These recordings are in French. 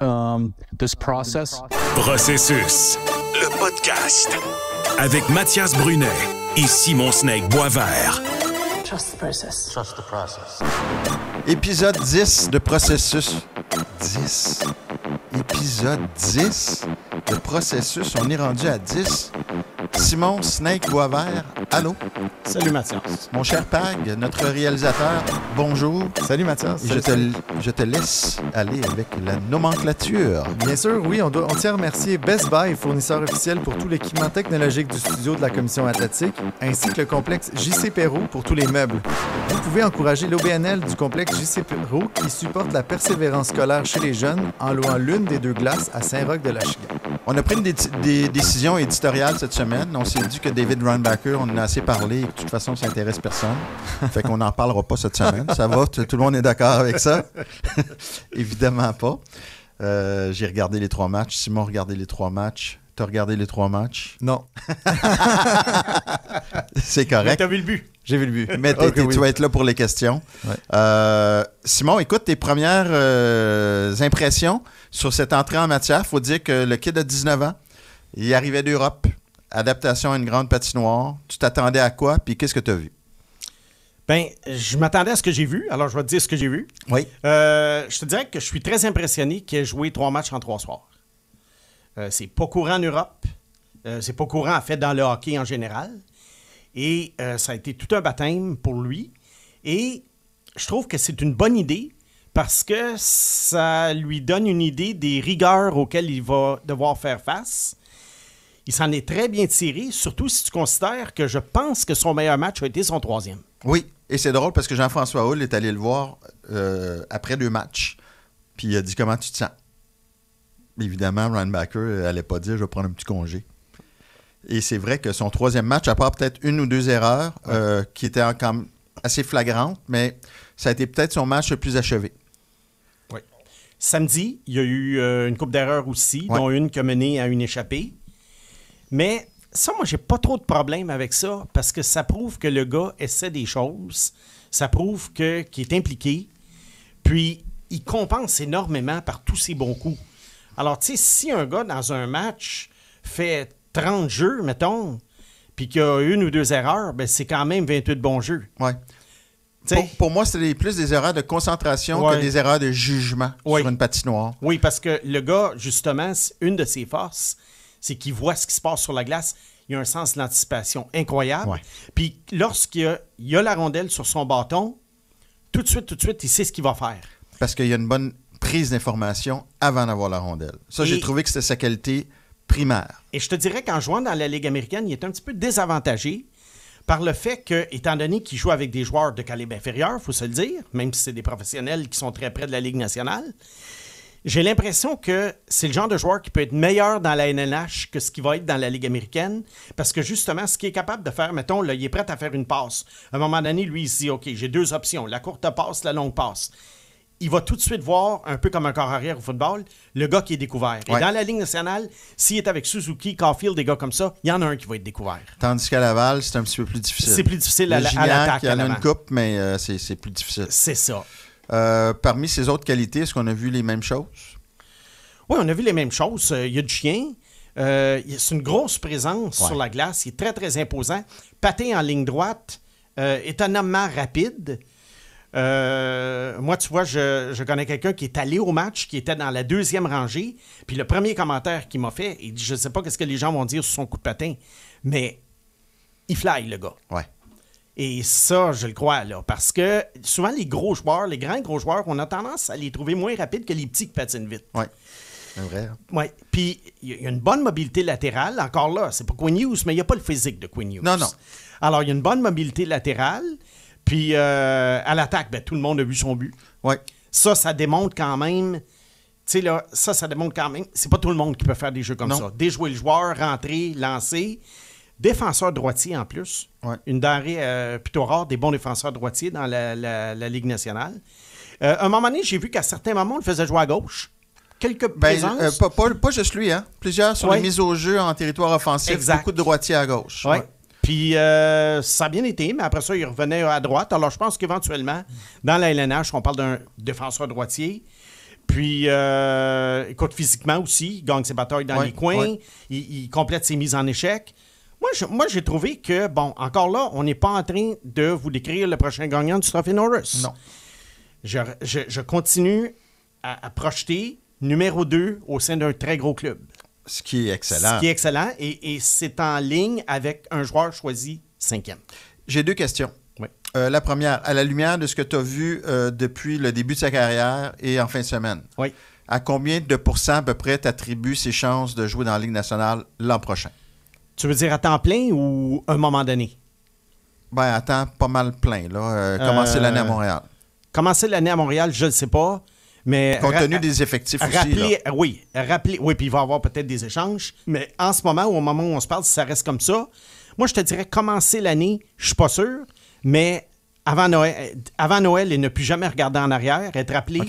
Um, process. Processus. Le podcast. Avec Mathias Brunet et Simon Snake Boisvert. Trust the process. Trust the process. Épisode 10 de Processus. 10. Épisode 10 de Processus. On est rendu à 10. Simon Snake Boisvert, allô? Salut Mathias. Mon cher Pag, notre réalisateur, bonjour. Salut Mathias. je, te, laisse aller avec la nomenclature. Bien sûr, oui, on, doit, on tient à remercier Best Buy, fournisseur officiel pour tout l'équipement technologique du studio de la Commission Atlantique, ainsi que le complexe JC Perrault pour tous les meubles. Vous pouvez encourager l'OBNL du complexe JC Perrault qui supporte la persévérance scolaire chez les jeunes en louant l'une des deux glaces à Saint-Roch-de-la-Chigan. On a pris des, décisions éditoriales cette semaine. On s'est dit que David Runbacker, on en a assez parlé de toute façon, ça intéresse personne. Fait qu'on n'en parlera pas cette semaine. Ça va? Tout le monde est d'accord avec ça? Évidemment pas. Euh, j'ai regardé les trois matchs. Simon a regardé les trois matchs. as regardé les trois matchs? Non. C'est correct. T'as vu le but. J'ai vu le but. Mais tu vas être là pour les questions. Euh, Simon, écoute, tes premières euh, impressions sur cette entrée en matière, faut dire que le kid a 19 ans. Il arrivait d'Europe. Adaptation à une grande patinoire. Tu t'attendais à quoi? Puis qu'est-ce que tu as vu? Ben, je m'attendais à ce que j'ai vu, alors je vais te dire ce que j'ai vu. Oui. Euh, je te dirais que je suis très impressionné qu'il ait joué trois matchs en trois soirs. Euh, c'est pas courant en Europe. Euh, c'est pas courant, en fait, dans le hockey en général. Et ça a été tout un baptême pour lui. Et je trouve que c'est une bonne idée parce que ça lui donne une idée des rigueurs auxquelles il va devoir faire face. Il s'en est très bien tiré, surtout si tu considères que je pense que son meilleur match a été son troisième. Oui, et c'est drôle parce que Jean-François Hull est allé le voir euh, après deux matchs, puis il a dit comment tu te sens. Évidemment, Ryan Backer n'allait euh, pas dire je vais prendre un petit congé. Et c'est vrai que son troisième match, à part peut-être une ou deux erreurs, euh, qui étaient quand assez flagrantes, mais ça a été peut-être son match le plus achevé. Samedi, il y a eu euh, une coupe d'erreurs aussi, dont une qui a mené à une échappée. Mais ça, moi, j'ai pas trop de problème avec ça parce que ça prouve que le gars essaie des choses, ça prouve que qu'il est impliqué, puis il compense énormément par tous ses bons coups. Alors, tu sais, si un gars dans un match fait 30 jeux, mettons, puis qu'il y a une ou deux erreurs, ben c'est quand même 28 bons jeux. Ouais. Pour, moi, c'est plus des erreurs de concentration que des erreurs de jugement sur une patinoire. Oui, parce que le gars, justement, une de ses forces, c'est qu'il voit ce qui se passe sur la glace. Il a un sens de l'anticipation incroyable. Puis lorsqu'il a, a la rondelle sur son bâton, tout de suite, tout de suite, il sait ce qu'il va faire. Parce qu'il y a une bonne prise d'information avant d'avoir la rondelle. Ça, j'ai trouvé que c'était sa qualité primaire. Et je te dirais qu'en jouant dans la Ligue américaine, il est un petit peu désavantagé par le fait que, étant donné qu'il joue avec des joueurs de calibre inférieur, faut se le dire, même si c'est des professionnels qui sont très près de la Ligue nationale, j'ai l'impression que c'est le genre de joueur qui peut être meilleur dans la Nnh que ce qui va être dans la Ligue américaine, parce que justement, ce qu'il est capable de faire, mettons, il est prêt à faire une passe. À un moment donné, lui, il se dit, OK, j'ai deux options, la courte passe, la longue passe il va tout de suite voir, un peu comme un corps arrière au football, le gars qui est découvert. Et dans la Ligue nationale, s'il est avec Suzuki, Caulfield, des gars comme ça, il y en a un qui va être découvert. Tandis qu'à Laval, c'est un petit peu plus difficile. C'est plus difficile à, l'attaque. Il y en a une coupe, mais euh, c'est plus difficile. C'est ça. Euh, parmi ses autres qualités, est-ce qu'on a vu les mêmes choses? Oui, on a vu les mêmes choses. Euh, il y a du chien. c'est une grosse présence sur la glace. Il est très, très imposant. Paté en ligne droite. étonnamment rapide. Euh, moi, tu vois, je, connais quelqu'un qui est allé au match, qui était dans la deuxième rangée, puis le premier commentaire qu'il m'a fait, il dit, je sais pas qu'est-ce que les gens vont dire sur son coup de patin, mais il fly, le gars. Ouais. Et ça, je le crois, là, parce que souvent, les gros joueurs, les grands gros joueurs, on a tendance à les trouver moins rapides que les petits qui patinent vite. Ouais. Vrai. Hein. Puis il y a une bonne mobilité latérale. Encore là, c'est pas Quinn Hughes, mais il n'y a pas le physique de Quinn Hughes. Non, non. Alors, il y a une bonne mobilité latérale. Puis euh, à l'attaque, ben, tout le monde a vu son but. Ouais. Ça, ça démontre quand même. Tu sais, là, ça, ça démontre quand même. C'est pas tout le monde qui peut faire des jeux comme ça. Déjouer le joueur, rentrer, lancer. Défenseur droitier en plus. Ouais. Une denrée euh, plutôt rare des bons défenseurs droitiers dans la, Ligue nationale. Euh, à un moment donné, j'ai vu qu'à certains moments, on le faisait jouer à gauche. Quelques ben, pas, pas, juste lui, hein? Plusieurs sont ouais. mises au jeu en territoire offensif, exact. beaucoup de droitiers à gauche. Ouais. Puis euh, ça a bien été, mais après ça, il revenait à droite. Alors je pense qu'éventuellement, dans la LNH, on parle d'un défenseur droitier. Puis, euh, écoute, physiquement aussi, il gagne ses batailles dans les coins, il, complète ses mises en échec. Moi, moi, j'ai trouvé que, bon, encore là, on n'est pas en train de vous décrire le prochain gagnant du Trophée Norris. Non. Je, je, continue à, à projeter numéro 2 au sein d'un très gros club. Ce qui est excellent. Ce qui est excellent. Et, c'est en ligne avec un joueur choisi cinquième. J'ai deux questions. Oui. Euh, la première, à la lumière de ce que tu as vu euh, depuis le début de sa carrière et en fin de semaine, oui. à combien de pourcents à peu près t'attribues ses chances de jouer dans la Ligue nationale l'an prochain? Tu veux dire à temps plein ou à un moment donné? Ben, à temps pas mal plein. Là. Euh, commencer l'année à Montréal. Commencer l'année à Montréal, je ne sais pas. Mais Compte tenu des effectifs aussi. Oui, rappeler, oui, puis il va y avoir peut-être des échanges. Mais en ce moment, au moment où on se parle, si ça reste comme ça, moi, je te dirais commencer l'année, je suis pas sûr, mais avant Noël, euh, avant Noël et ne plus jamais regarder en arrière, être rappelé.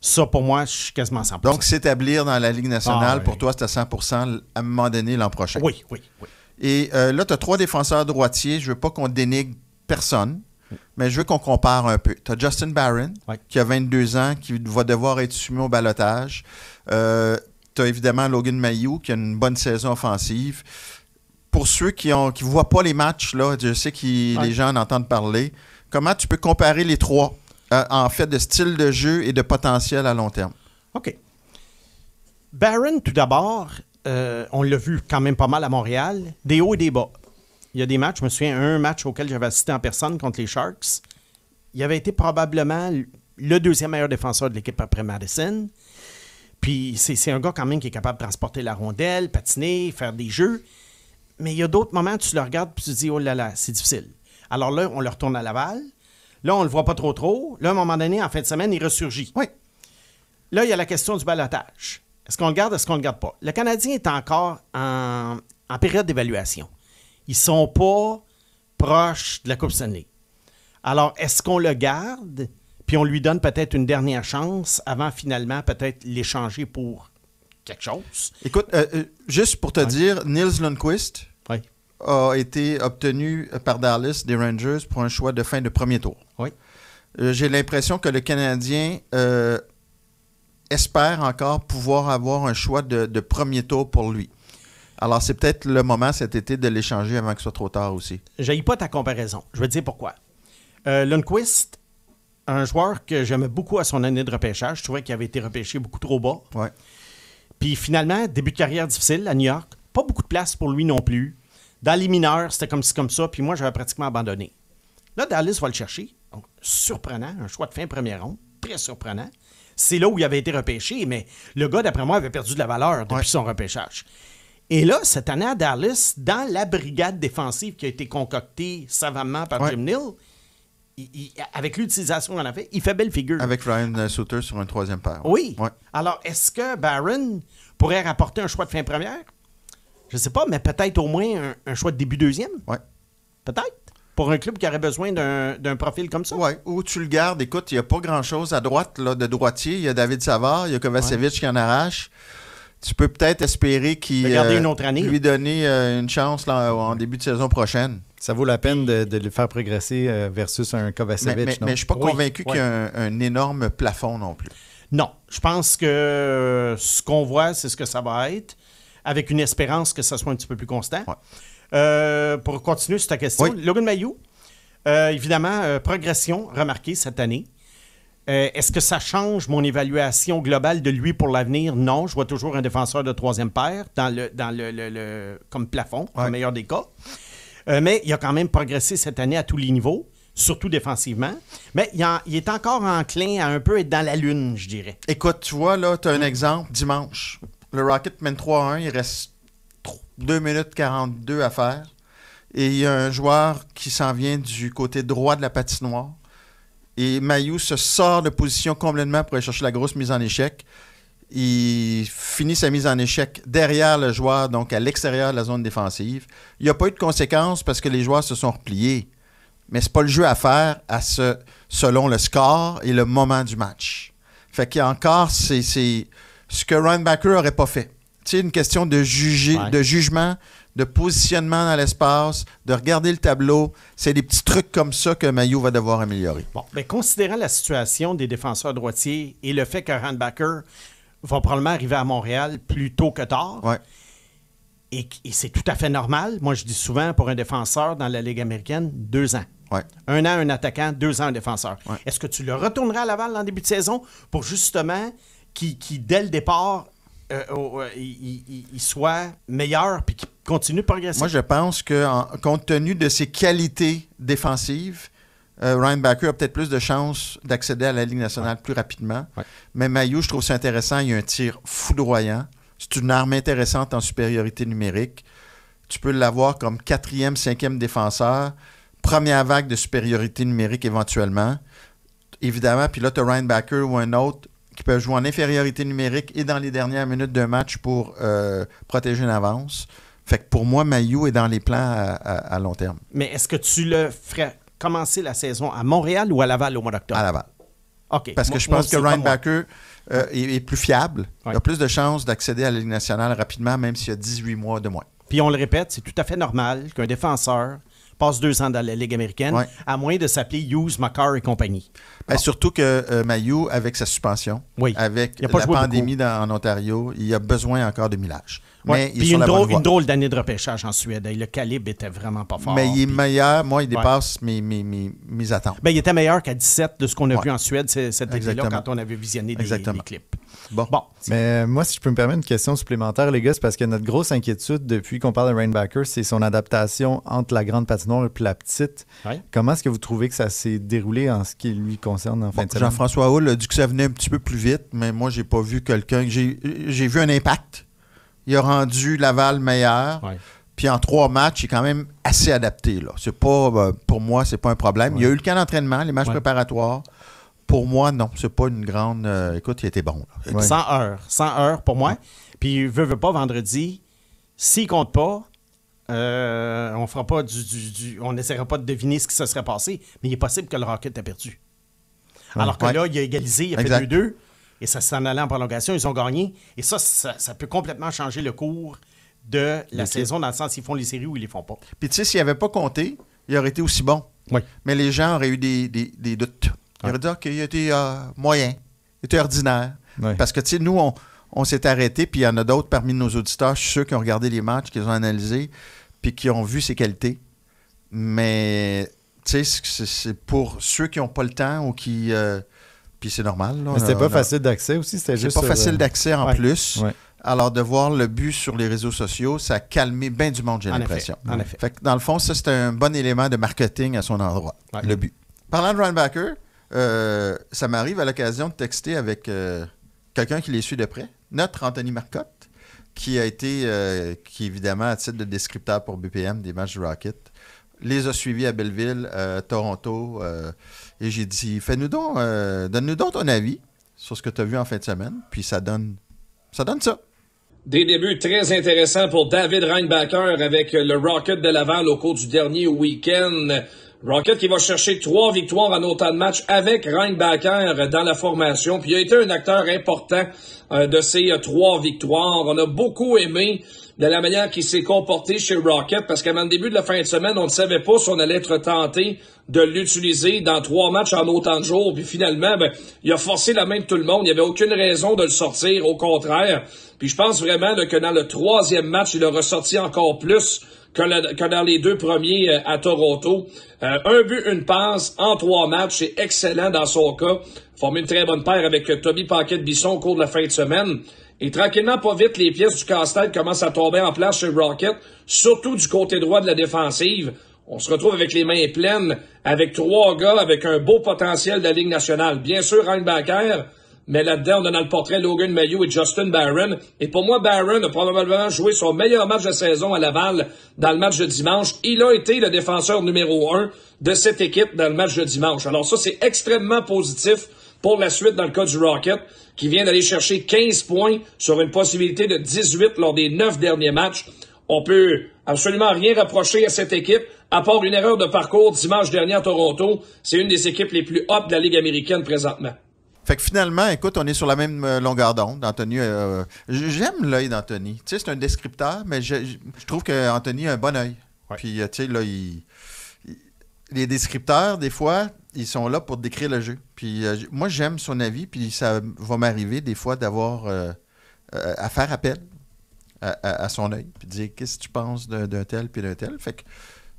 Ça, pour moi, je suis quasiment 100 Donc, s'établir dans la Ligue nationale, ah, pour toi, c'est à 100 à un moment donné l'an prochain. Oui, oui, oui. Et euh, là, tu as trois défenseurs droitiers. Je veux pas qu'on dénigre personne. Mais je veux qu'on compare un peu. Tu as Justin Barron, qui a 22 ans, qui va devoir être soumis au balotage. Euh, tu as évidemment Logan Mayou, qui a une bonne saison offensive. Pour ceux qui ne voient pas les matchs, là, je sais que les gens en entendent parler. Comment tu peux comparer les trois euh, en fait de style de jeu et de potentiel à long terme? OK. Barron, tout d'abord, euh, on l'a vu quand même pas mal à Montréal, des hauts et des bas il y a des matchs, je me souviens, un match auquel j'avais assisté en personne contre les Sharks. Il avait été probablement le deuxième meilleur défenseur de l'équipe après Madison. Puis c'est un gars quand même qui est capable de transporter la rondelle, patiner, faire des jeux. Mais il y a d'autres moments, où tu le regardes et tu te dis, oh là là, c'est difficile. Alors là, on le retourne à Laval. Là, on ne le voit pas trop trop. Là, à un moment donné, en fin de semaine, il ressurgit. Oui. Là, il y a la question du balotage. Est-ce qu'on le garde, ou est-ce qu'on ne le garde pas? Le Canadien est encore en période d'évaluation ils sont pas proches de la Coupe Stanley. Alors, est-ce qu'on le garde, puis on lui donne peut-être une dernière chance avant finalement peut-être l'échanger pour quelque chose? Écoute, euh, euh, juste pour te dire, Nils Lundquist a été obtenu par Dallas des Rangers pour un choix de fin de premier tour. Oui. Euh, j'ai l'impression que le Canadien espère encore pouvoir avoir un choix de premier tour pour lui. Alors, c'est peut-être le moment cet été de l'échanger avant que ce soit trop tard aussi. Je pas ta comparaison. Je vais te dire pourquoi. Euh, Lundquist, un joueur que j'aimais beaucoup à son année de repêchage, je trouvais qu'il avait été repêché beaucoup trop bas. Puis finalement, début de carrière difficile à New York, pas beaucoup de place pour lui non plus. Dans les mineurs, c'était comme ci, comme ça, puis moi, j'avais pratiquement abandonné. Là, Dallas va le chercher. surprenant, un choix de fin premier rond. très surprenant. C'est là où il avait été repêché, mais le gars, d'après moi, avait perdu de la valeur depuis son repêchage. Et là, cette année à Dallas, dans la brigade défensive qui a été concoctée savamment par Jim Neal, avec l'utilisation qu'on a fait, il fait belle figure. Avec Ryan Souter sur un troisième paire. Oui. Alors, est-ce que Barron pourrait rapporter un choix de fin première? Je ne sais pas, mais peut-être au moins un, choix de début deuxième? Oui. Peut-être. Pour un club qui aurait besoin d'un profil comme ça. Oui, ou tu le gardes. Écoute, il n'y a pas grand-chose à droite là, de droitier. Il y a David Savard, il y a Kovacevic qui en arrache tu peux peut-être espérer qu'il euh, lui donner euh, une chance en début de saison prochaine. Ça vaut la peine de, le faire progresser euh, versus un Kovacevic. Mais, je ne suis pas convaincu qu'il y a un, énorme plafond non plus. Non, je pense que ce qu'on voit, c'est ce que ça va être, avec une espérance que ça soit un petit peu plus constant. pour continuer sur ta question, Logan Mayou, évidemment, progression remarquée cette année. Euh, est-ce que ça change mon évaluation globale de lui pour l'avenir? Non, je vois toujours un défenseur de troisième paire dans le, dans le, comme plafond, au meilleur des cas. Euh, mais il a quand même progressé cette année à tous les niveaux, surtout défensivement. Mais il, est encore enclin à un peu être dans la lune, je dirais. Écoute, tu vois, là, tu as un exemple dimanche. Le Rocket mène 3-1, il reste 2 minutes 42 à faire. Et il y a un joueur qui s'en vient du côté droit de la patinoire et Mayou se sort de position complètement pour aller chercher la grosse mise en échec. Il finit sa mise en échec derrière le joueur, donc à l'extérieur de la zone défensive. Il n'y a pas eu de conséquences parce que les joueurs se sont repliés. Mais ce n'est pas le jeu à faire à ce, selon le score et le moment du match. Fait qu'il y encore c'est, ce que Ryan Backer n'aurait pas fait. C'est une question de, juger, de jugement de positionnement dans l'espace, de regarder le tableau. C'est des petits trucs comme ça que Maillot va devoir améliorer. Bon, mais considérant la situation des défenseurs droitiers et le fait qu'un Handbacker va probablement arriver à Montréal plus tôt que tard, et, c'est tout à fait normal. Moi, je dis souvent pour un défenseur dans la Ligue américaine, deux ans. Un an, un attaquant, deux ans, un défenseur. Est-ce que tu le retourneras à Laval en début de saison pour justement qui, qui dès le départ, euh, euh, il, soit meilleur puis qu'il continue de progresser. Moi, je pense que compte tenu de ses qualités défensives, euh, Ryan Backer a peut-être plus de chances d'accéder à la Ligue nationale plus rapidement. Mais Mayou je trouve ça intéressant. Il y a un tir foudroyant. C'est une arme intéressante en supériorité numérique. Tu peux l'avoir comme quatrième, cinquième défenseur. Première vague de supériorité numérique éventuellement. Évidemment, puis là, tu as Ryan Backer ou un autre qui peuvent jouer en infériorité numérique et dans les dernières minutes d'un match pour euh, protéger une avance. Fait que pour moi, Mayou est dans les plans à, long terme. Mais est-ce que tu le ferais commencer la saison à Montréal ou à Laval au mois d'octobre? À Laval. OK. Parce que je pense que Ryan Backer euh, est, plus fiable. Il a plus de chances d'accéder à la Ligue nationale rapidement, même s'il y a 18 mois de moins. Puis on le répète, c'est tout à fait normal qu'un défenseur passe deux ans dans la Ligue américaine, à moins de s'appeler Hughes, Macar et compagnie. Ben, surtout que euh, Mayu, avec sa suspension, avec la pandémie en Ontario, il a besoin encore de millage. il une, drôle, d'année de repêchage en Suède. Le calibre était vraiment pas fort. Mais il est meilleur. Moi, il dépasse mes, attentes. Ben, il était meilleur qu'à 17 de ce qu'on a vu en Suède cette année-là quand on avait visionné les des clips. Bon. mais euh, moi, si je peux me permettre une question supplémentaire, les gars, c'est parce que notre grosse inquiétude depuis qu'on parle de Rainbacker, c'est son adaptation entre la grande patinoire et la petite. Comment est-ce que vous trouvez que ça s'est déroulé en ce qui lui concerne en fin de Jean-François Houle a dit que ça venait un petit peu plus vite, mais moi, j'ai pas vu quelqu'un. J'ai vu un impact. Il a rendu Laval meilleur. Puis en trois matchs, il est quand même assez adapté. Là. C'est pas, euh, pour moi, c'est pas un problème. Il y a eu le cas d'entraînement, les matchs préparatoires. Pour moi, non. C'est pas une grande. Euh, écoute, il était bon. 100 heures. 100 heures pour moi. Puis, veut, veut pas, vendredi, s'il compte pas, euh, on fera pas du, on n'essaiera pas de deviner ce qui se serait passé, mais il est possible que le Rocket ait perdu. Ah, Alors que là, il a égalisé, il a fait 2 et ça s'en allait en prolongation, ils ont gagné. Et ça, ça, peut complètement changer le cours de la saison, dans le sens s'ils font les séries ou ils les font pas. Puis tu sais, s'il n'avait pas compté, il aurait été aussi bon. Oui. Mais les gens auraient eu des doutes. Il aurait dit qu'il était euh, moyen, il était ordinaire. Parce que, tu sais, nous, on, s'est arrêté, puis il y en a d'autres parmi nos auditeurs, ceux qui ont regardé les matchs, qui ont analysé, puis qui ont vu ses qualités. Mais, tu sais, c'est pour ceux qui n'ont pas le temps ou qui. Euh, puis c'est normal. Mais c'était pas facile d'accès aussi, c'était juste. pas euh, facile d'accès en plus. Alors, de voir le but sur les réseaux sociaux, ça a calmé bien du monde, j'ai l'impression. En effet. Fait dans le fond, ça, c'est un bon élément de marketing à son endroit, le but. Parlant de Ryan Backer, euh, ça m'arrive à l'occasion de texter avec euh, quelqu'un qui les suit de près, notre Anthony Marcotte, qui a été, euh, qui évidemment, à titre de descripteur pour BPM des matchs du Rocket, les a suivis à Belleville, Toronto, et j'ai dit fais-nous donc, donne-nous donc ton avis sur ce que tu as vu en fin de semaine, puis ça donne ça. Donne ça. Des débuts très intéressants pour David Reinbacher avec le Rocket de Laval au cours du dernier week-end. Rocket qui va chercher trois victoires en autant de matchs avec Baker dans la formation. Puis il a été un acteur important euh, de ces euh, trois victoires. On a beaucoup aimé de la manière qu'il s'est comporté chez Rocket parce qu'avant le début de la fin de semaine, on ne savait pas si on allait être tenté de l'utiliser dans trois matchs en autant de jours. Puis finalement, ben, il a forcé la main de tout le monde. Il n'y avait aucune raison de le sortir. Au contraire. Puis je pense vraiment que dans le troisième match, il a ressorti encore plus que, dans les deux premiers euh, à Toronto. Euh, un but, une passe en trois matchs, c'est excellent dans son cas. Forme une très bonne paire avec euh, Toby Paquette-Bisson au cours de la fin de semaine. Et tranquillement, pas vite, les pièces du casse-tête commencent à tomber en place chez Rocket, surtout du côté droit de la défensive. On se retrouve avec les mains pleines, avec trois gars, avec un beau potentiel de la Ligue nationale. Bien sûr, Ryan Bancaire, mais là-dedans, on a le portrait Logan Mayhew et Justin Barron. Et pour moi, Barron a probablement joué son meilleur match de saison à Laval dans le match de dimanche. Il a été le défenseur numéro un de cette équipe dans le match de dimanche. Alors ça, c'est extrêmement positif pour la suite dans le cas du Rocket, qui vient d'aller chercher 15 points sur une possibilité de 18 lors des neuf derniers matchs. On peut absolument rien rapprocher à cette équipe, à part une erreur de parcours dimanche dernier à Toronto. C'est une des équipes les plus hautes de la Ligue américaine présentement. Fait que finalement, écoute, on est sur la même euh, longueur d'onde. Anthony, euh, j'aime l'œil d'Anthony. Tu sais, c'est un descripteur, mais je, trouve qu'Anthony a un bon œil. Puis, euh, tu sais, là, il, les descripteurs, des fois, ils sont là pour décrire le jeu. Puis, moi, j'aime son avis, puis ça va m'arriver des fois d'avoir à faire appel à, son œil, puis dire qu'est-ce que tu penses d'un tel, puis d'un tel. Fait que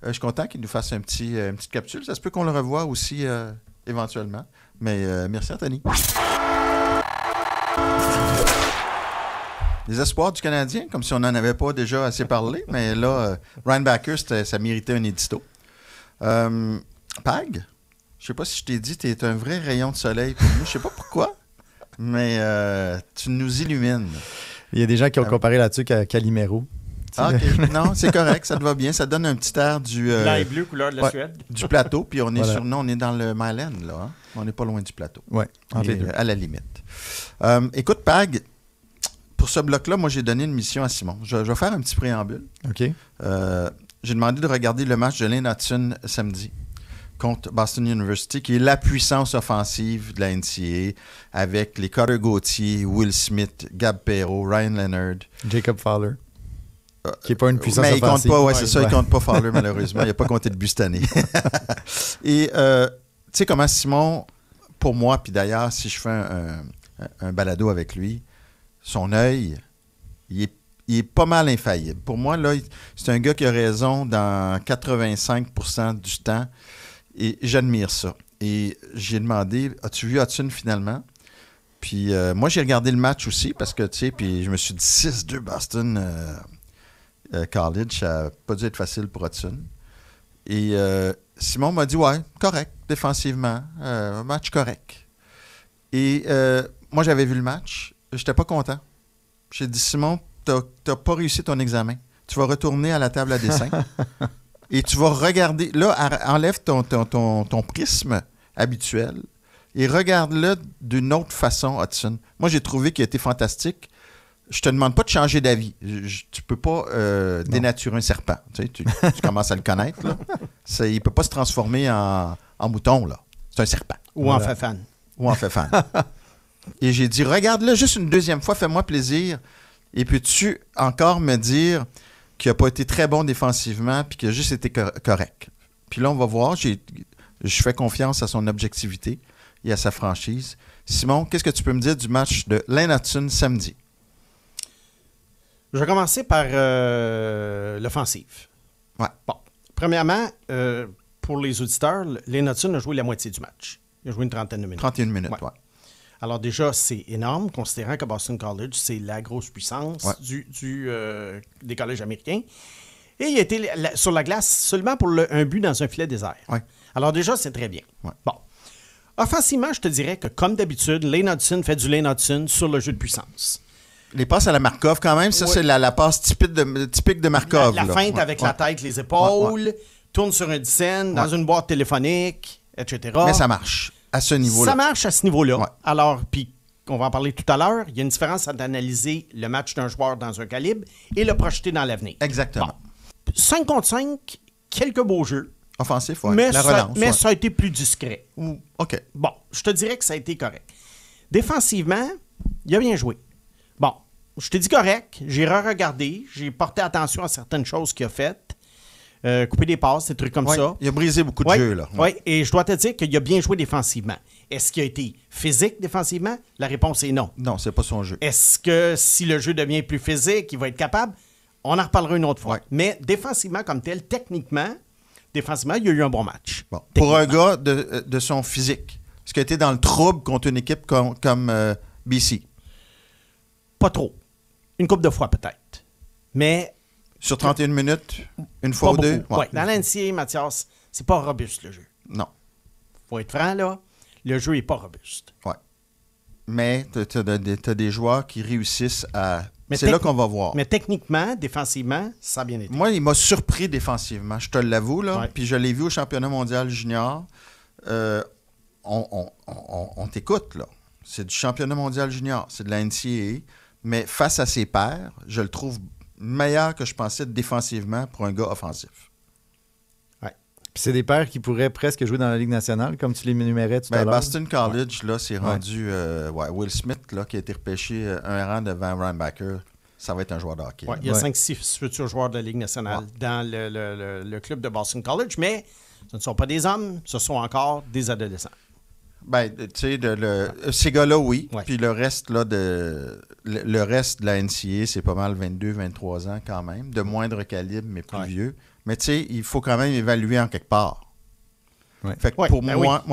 je suis content qu'il nous fasse un petit, une petite capsule. Ça se peut qu'on le revoie aussi éventuellement. Mais euh, merci, Anthony. Les espoirs du Canadien, comme si on n'en avait pas déjà assez parlé, mais là, euh, Ryan Backer, ça méritait un édito. Euh, Pag, je sais pas si je t'ai dit, tu es un vrai rayon de soleil pour nous. Je sais pas pourquoi, mais tu nous illumines. Il y a des gens qui ont comparé là-dessus qu'à Calimero. Ah, non, c'est correct, ça te va bien. Ça donne un petit air du. Euh, du plateau, puis on est sur. Non, on est dans le Myland, là. Hein. On n'est pas loin du plateau. Oui, euh, À la limite. Euh, écoute, Pag, pour ce bloc-là, moi, j'ai donné une mission à Simon. Je, vais faire un petit préambule. OK. j'ai demandé de regarder le match de Lynn Hudson samedi contre Boston University, qui est la puissance offensive de la NCA, avec les Carter Gauthier, Will Smith, Gab Perrault, Ryan Leonard. Jacob Fowler. Qui n'est pas une puissance Mais il compte pas, ouais, c'est ça, il compte pas le malheureusement. Il n'a pas compté de but Et euh, tu sais comment Simon, pour moi, puis d'ailleurs, si je fais un, balado avec lui, son œil, il est, pas mal infaillible. Pour moi, là, c'est un gars qui a raison dans 85 du temps. Et j'admire ça. Et j'ai demandé As-tu vu Hudson finalement Puis euh, moi, j'ai regardé le match aussi parce que, tu sais, puis je me suis dit 6-2 Boston. Euh, euh, college, ça n'a pas dû être facile pour Hudson. Et euh, Simon m'a dit Ouais, correct, défensivement, euh, match correct. Et moi, j'avais vu le match, j'étais pas content. J'ai dit Simon, tu n'as pas réussi ton examen. Tu vas retourner à la table à dessin et tu vas regarder. Là, enlève ton, ton prisme habituel et regarde-le d'une autre façon, Hudson. Moi, j'ai trouvé qu'il était fantastique je te demande pas de changer d'avis. Tu peux pas euh, dénaturer un serpent. Tu, sais, tu, commences à le connaître. Il Il peut pas se transformer en, mouton. là. C'est un serpent. Ou en fait Ou en fait Et j'ai dit, regarde-le juste une deuxième fois, fais-moi plaisir. Et puis-tu encore me dire qu'il n'a pas été très bon défensivement puis qu'il a juste été correct? Puis là, on va voir. Je fais confiance à son objectivité et à sa franchise. Simon, qu'est-ce que tu peux me dire du match de Lynn samedi? Je vais commencer par euh, l'offensive. Ouais. Premièrement, euh, pour les auditeurs, les a joué la moitié du match. Il a joué une trentaine de minutes. de minutes, ouais. Alors déjà, c'est énorme, considérant que Boston College, c'est la grosse puissance du, euh, des collèges américains. Et il a été sur la glace seulement pour un but dans un filet désert. Ouais. Alors déjà, c'est très bien. Bon. Offensivement, je te dirais que, comme d'habitude, Lane Hudson fait du Lane Hudson sur le jeu de puissance. Les passes à la Markov, quand même, ça, c'est la, passe typique de, Markov. La, feinte avec la tête, les épaules, tourne sur une scène, dans une boîte téléphonique, etc. Mais ça marche à ce niveau-là. Ça marche à ce niveau-là. Alors, puis, on va en parler tout à l'heure, il y a une différence entre analyser le match d'un joueur dans un calibre et le projeter dans l'avenir. Exactement. 5 contre 5, quelques beaux jeux. Offensif, oui. Mais, mais ça a été plus discret. OK. Bon, je te dirais que ça a été correct. Défensivement, il a bien joué je t'ai dit correct. J'ai re-regardé. J'ai porté attention à certaines choses qu'il a faites. Euh, couper des passes, des trucs comme ça. Il a brisé beaucoup de jeux, là. Oui, et je dois te dire qu'il a bien joué défensivement. Est-ce qu'il a été physique défensivement? La réponse est non. Non, c'est pas son jeu. Est-ce que si le jeu devient plus physique, il va être capable? On en reparlera une autre fois. Mais défensivement comme tel, techniquement, défensivement, il y a eu un bon match. Pour un gars de, son physique, est-ce qu'il a été dans le trouble contre une équipe comme, euh, BC? Pas trop. Une coupe de fois peut-être. Mais. Sur 31 minutes, une fois ou deux? Ouais. Dans l'NCA, Mathias, c'est pas robuste le jeu. Non. Faut être franc, là. Le jeu est pas robuste. Ouais. Mais tu des joueurs qui réussissent à. C'est là qu'on va voir. Mais techniquement, défensivement, ça a bien été. Moi, il m'a surpris défensivement, je te l'avoue. là. Puis je l'ai vu au championnat mondial junior. Euh, on, t'écoute, là. C'est du championnat mondial junior, c'est de la mais face à ses pairs, je le trouve meilleur que je pensais défensivement pour un gars offensif. Ouais. c'est des pairs qui pourraient presque jouer dans la Ligue nationale, comme tu ménumérais tout à ben, l'heure. Boston College, là, c'est rendu euh, Will Smith, là, qui a été repêché euh, un rang devant Ryan Ça va être un joueur de hockey. il y a 5-6 futurs joueurs de la Ligue nationale dans le club de Boston College, mais ce ne sont pas des hommes, ce sont encore des adolescents. Ben, tu sais, le, ces gars-là, oui. Puis le reste, là, de, le, reste de la NCA, c'est pas mal 22, 23 ans quand même, de moindre calibre, mais plus vieux. Mais tu sais, il faut quand même évaluer en quelque part. Fait que pour ben moi,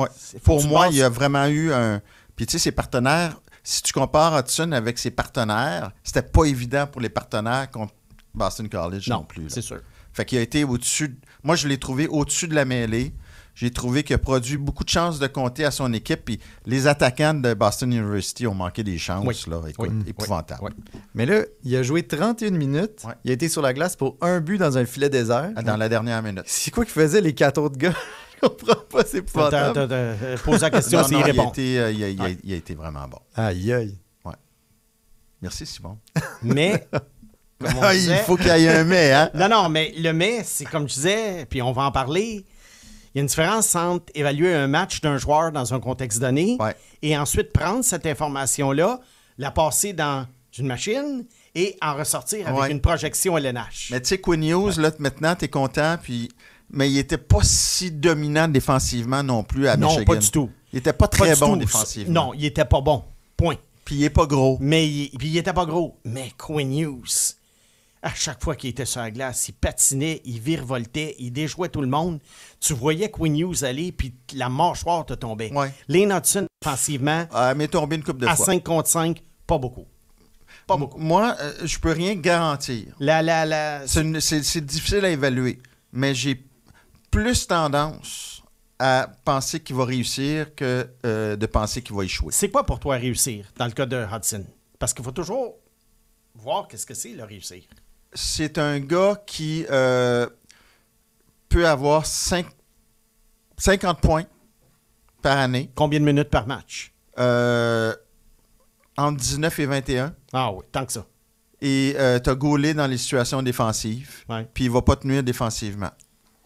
pour moi il y a vraiment eu un. Puis tu sais, ses partenaires, si tu compares Hudson avec ses partenaires, c'était pas évident pour les partenaires contre Boston College non, non plus. C'est sûr. Fait qu'il a été au-dessus. Moi, je l'ai trouvé au-dessus de la mêlée j'ai trouvé qu'il a produit beaucoup de chances de compter à son équipe. Puis les attaquants de Boston University ont manqué des chances, épouvantable. Mais là, il a joué 31 minutes. Il a été sur la glace pour un but dans un filet désert. Ah, dans la dernière minute. C'est quoi qu'il faisait les quatre autres gars? Je comprends pas, c'est épouvantable. Euh, pose la question s'il répond. Il a, été, vraiment bon. Aïe, aïe. Ouais. Merci, Simon. Mais... Ah, il faut qu'il y ait un mais, hein? Non, non, mais le mais, c'est comme je disais, puis on va en parler, il y a une différence entre évaluer un match d'un joueur dans un contexte donné et ensuite prendre cette information-là, la passer dans une machine et en ressortir avec une projection LNH. Mais tu sais, Quinn News, là, maintenant, tu es content, puis... mais il n'était pas si dominant défensivement non plus à Michigan. Non, pas du tout. Il n'était pas très bon défensivement. Non, il n'était pas bon. Point. Puis il n'est pas gros. Mais il, puis il était pas gros. Mais Quinn News, à chaque fois qu'il était sur la glace, il patinait, il virevoltait, il déjouait tout le monde. Tu voyais Quinn Hughes aller, puis la mâchoire te tombait. Lane Hudson, offensivement, ah, une coupe de à 5 contre 5, pas beaucoup. Pas beaucoup. Moi, euh, je peux rien garantir. La, la, C'est difficile à évaluer, mais j'ai plus tendance à penser qu'il va réussir que euh, de penser qu'il va échouer. C'est quoi pour toi réussir dans le cas de Hudson? Parce qu'il faut toujours voir qu'est-ce que c'est le réussir c'est un gars qui euh, peut avoir 5, 50 points par année. Combien de minutes par match? Euh, entre 19 et 21. Ah oui, tant que ça. Et euh, tu as gaulé dans les situations défensives. Puis il va pas te nuire défensivement.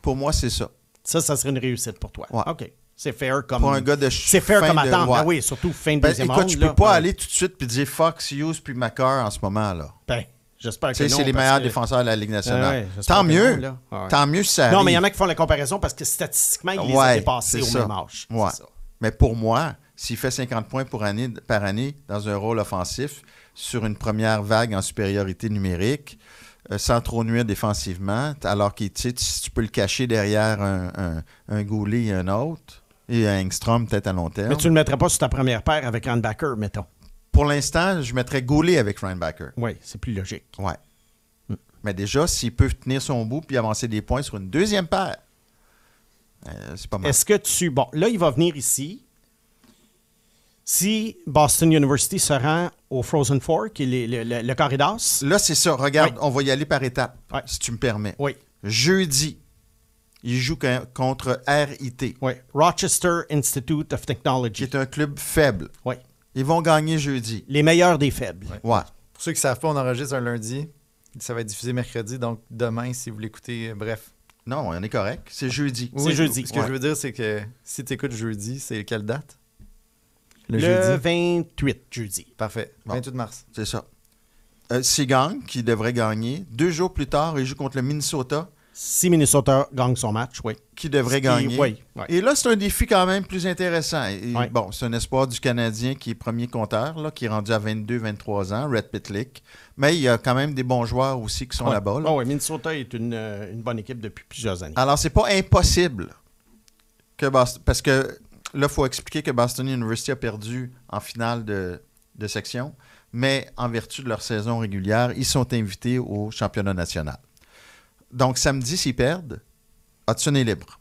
Pour moi, c'est ça. Ça, ça serait une réussite pour toi. OK. C'est fair comme. Pour un gars de C'est fair comme attente. Ben oui, surtout fin de ben, Mais Écoute, tu peux pas aller tout de suite puis dire Fox, Hughes puis Macker en ce moment là. Ben. J'espère que c'est les meilleurs défenseurs de la Ligue nationale. tant mieux. Tant mieux ça Non, mais il y en a qui font la comparaison parce que statistiquement, il les a dépassés au même âge. Mais pour moi, s'il fait 50 points par année dans un rôle offensif sur une première vague en supériorité numérique, euh, sans trop nuire défensivement, alors que tu, tu peux le cacher derrière un, un, un Goulet et un autre, et un Engstrom peut-être à long terme. Mais tu ne le mettrais pas sur ta première paire avec Backer, mettons pour l'instant, je mettrais Goulet avec Backer. Oui, c'est plus logique. Oui. Mais déjà, s'ils peuvent tenir son bout puis avancer des points sur une deuxième paire, euh, c'est pas mal. Est-ce que tu. Bon, là, il va venir ici. Si Boston University se rend au Frozen Four, qui est le, le, corridor. Là, c'est ça. Regarde, on va y aller par étapes, si tu me permets. Oui. Jeudi, il joue contre RIT. Oui. Rochester Institute of Technology. Qui est un club faible. Oui. Ils vont gagner jeudi. Les meilleurs des faibles. Ouais. Pour ceux qui ne savent pas, on enregistre un lundi. Ça va être diffusé mercredi. Donc, demain, si vous l'écoutez, euh, bref. Non, on est correct. C'est jeudi. c'est jeudi. Ce que je veux dire, c'est que si tu écoutes jeudi, c'est quelle date? Le, jeudi? 28 jeudi. Parfait. 28 mars. C'est ça. c'est euh, qui devrait gagner. Deux jours plus tard, il joue contre le Minnesota si Minnesota gagne son match, oui. Qui devrait gagner. oui, Et là, c'est un défi quand même plus intéressant. Bon, c'est un espoir du Canadien qui est premier compteur, là, qui est rendu à 22-23 ans, Red Pitlick. Mais il y a quand même des bons joueurs aussi qui sont là-bas. Ah oui, Minnesota est une, euh, une, bonne équipe depuis plusieurs années. Alors, c'est pas impossible que Parce que là, il faut expliquer que Boston University a perdu en finale de, de section. Mais en vertu de leur saison régulière, ils sont invités au championnat national. Donc, samedi, s'ils perdent, Hudson est libre.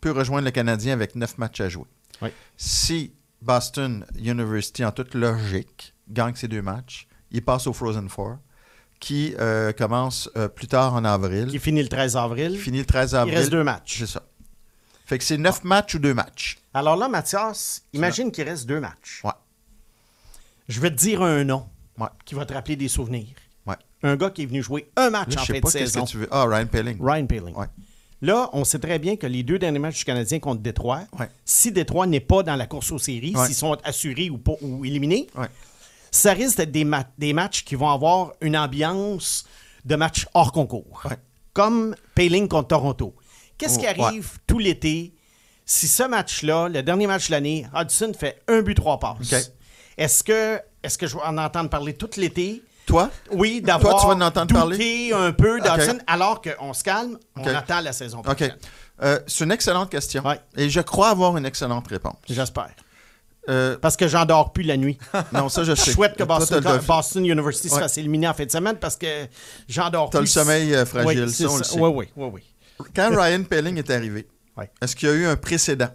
Peut rejoindre le Canadien avec neuf matchs à jouer. Si Boston University, en toute logique, gagne ces deux matchs, il passe au Frozen Four qui euh, commence euh, plus tard en avril. Qui finit le 13 avril. finit le 13 avril. Il reste deux matchs. C'est ça. Fait que c'est neuf matchs ou deux matchs. Alors là, Mathias, imagine qu'il reste deux matchs. Ouais. Je vais te dire un nom qui va te rappeler des souvenirs un gars qui est venu jouer un match en fin de saison. Ah, Ryan Pelling. Ryan Pelling. Là, on sait très bien que les deux derniers matchs du Canadien contre Détroit, si Détroit n'est pas dans la course aux séries, s'ils sont assurés ou, éliminés, ça risque d'être des, matchs qui vont avoir une ambiance de match hors concours. Comme Paling contre Toronto. Qu'est-ce qui arrive tout l'été si ce match-là, le dernier match de l'année, Hudson fait un but, trois passes? Est-ce que, est -ce que je vais en entendre parler tout l'été? Toi? Oui, d'avoir tu vas entendre douté parler? un peu d'Hudson, alors qu'on se calme, on attend la saison prochaine. Euh, c'est une excellente question. Et je crois avoir une excellente réponse. J'espère. Euh, parce que j'endors plus la nuit. Non, ça, je sais. Je souhaite que Boston, University se fasse éliminer en fin de semaine parce que j'endors plus. T'as le sommeil euh, fragile, oui, ça, le Oui, oui, oui, oui. Quand Ryan Pelling est arrivé, est-ce qu'il y a eu un précédent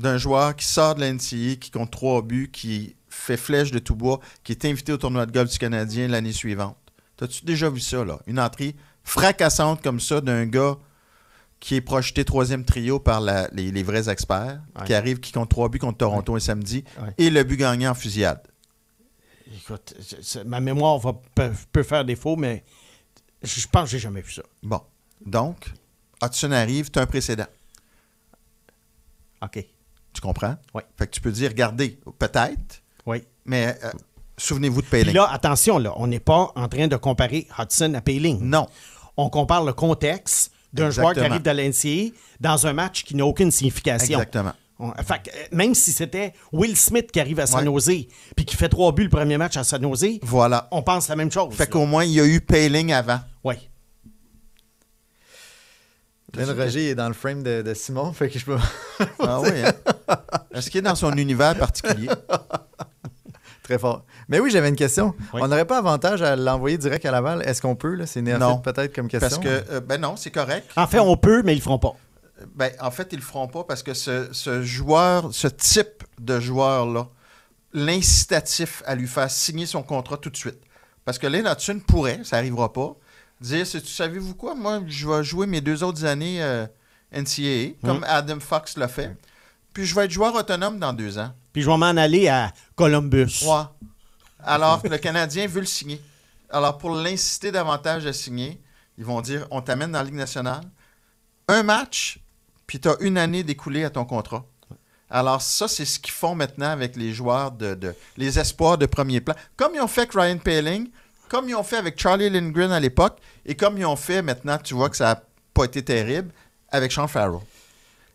d'un joueur qui sort de l'NCI, qui compte trois buts, qui fait flèche de tout bois, qui est invité au tournoi de golf du Canadien l'année suivante. T'as-tu déjà vu ça, là? Une entrée fracassante comme ça d'un gars qui est projeté troisième trio par les, vrais experts, qui arrive, qui compte trois buts contre Toronto et samedi, et le but gagnant en fusillade. Écoute, ma mémoire va, peut faire défaut, mais je pense que j'ai jamais vu ça. Bon. Donc, Hudson arrive, tu as un précédent. OK. Tu comprends? Oui. Fait que tu peux dire, regardez, peut-être, mais euh, souvenez-vous de Payling. Puis là, attention, là, on n'est pas en train de comparer Hudson à Payling. Non. On compare le contexte d'un joueur qui arrive de l'NCA dans un match qui n'a aucune signification. Exactement. Euh, euh, même si c'était Will Smith qui arrive à San Jose puis qui fait trois buts le premier match à San Jose, voilà. on pense la même chose. Fait qu'au moins, il y a eu Payling avant. Oui. Ben, Roger est dans le frame de, de Simon, fait que je peux. ah oui. Hein. Est-ce qu'il est dans son univers particulier? Très fort. Mais oui, j'avais une question. On n'aurait pas avantage à l'envoyer direct à Laval. Est-ce qu'on peut? Là? C'est néanmoins, peut-être comme question. Parce que, euh, ben non, c'est correct. En fait, on peut, mais ils ne le feront pas. Ben, en fait, ils ne le feront pas parce que ce, joueur, ce type de joueur-là, l'incitatif à lui faire signer son contrat tout de suite. Parce que notre thune pourrait, ça n'arrivera pas, dire Savez-vous quoi Moi, je vais jouer mes deux autres années euh, NCAA, comme hum. Adam Fox l'a fait. Hum. Puis je vais être joueur autonome dans deux ans. Puis je vais m'en aller à Columbus. Alors que le Canadien veut le signer. Alors pour l'inciter davantage à signer, ils vont dire on t'amène dans la Ligue nationale, un match, puis tu as une année découlée à ton contrat. Alors ça, c'est ce qu'ils font maintenant avec les joueurs de, les espoirs de premier plan. Comme ils ont fait avec Ryan Paling, comme ils ont fait avec Charlie Lindgren à l'époque, et comme ils ont fait maintenant, tu vois que ça n'a pas été terrible, avec Sean Farrell.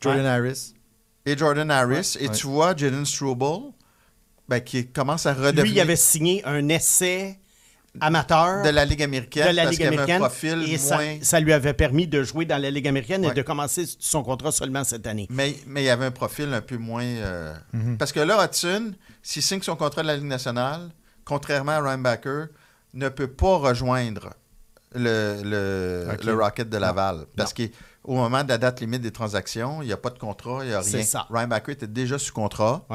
Jordan Harris et Jordan Harris. et tu vois Jaden Struble, ben, qui commence à redevenir... Lui, il avait signé un essai amateur de la Ligue américaine la parce avait un profil moins... ça, lui avait permis de jouer dans la Ligue américaine et de commencer son contrat seulement cette année. Mais, mais il avait un profil un peu moins... Euh, mm-hmm. Parce que là, Hudson, s'il signe son contrat de la Ligue nationale, contrairement à Ryan Backer, ne peut pas rejoindre le, Rocket de Laval parce qu'il au moment de la date limite des transactions, il n'y a pas de contrat, il n'y a rien. C'est Ça. Ryan Backer était déjà sous contrat.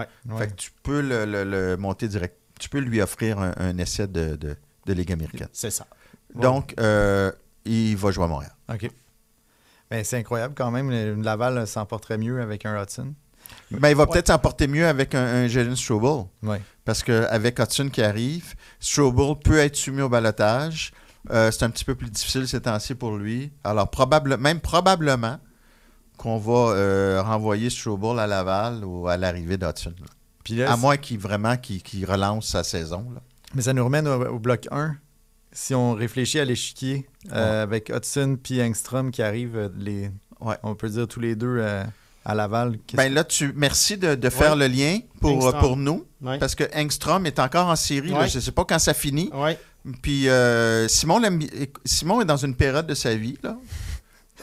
tu peux le, monter direct. Tu peux lui offrir un, essai de, Ligue américaine. C'est ça. Donc, euh, il va jouer à Montréal. OK. Ben, c'est incroyable quand même. Laval euh, s'emporterait mieux avec un Hudson. Mais ben, il va peut-être s'emporter mieux avec un, un Jalen Strobel. Parce qu'avec Hudson qui arrive, Strobel peut être soumis au balotage. Euh, c'est un petit peu plus difficile ces temps-ci pour lui. Alors, probable, même probablement qu'on va euh, renvoyer Strobel à Laval ou à l'arrivée d'Hudson. à moins qu'il vraiment relance sa saison. Mais ça nous remène au, bloc 1. Si on réfléchit à l'échiquier euh, avec Hudson puis Engstrom qui arrivent, les, on peut dire tous les deux à Laval. Ben là, tu merci de, faire le lien pour, pour nous. Parce que Engstrom est encore en série. je ne sais pas quand ça finit. Puis euh, Simon, Simon est dans une période de sa vie là,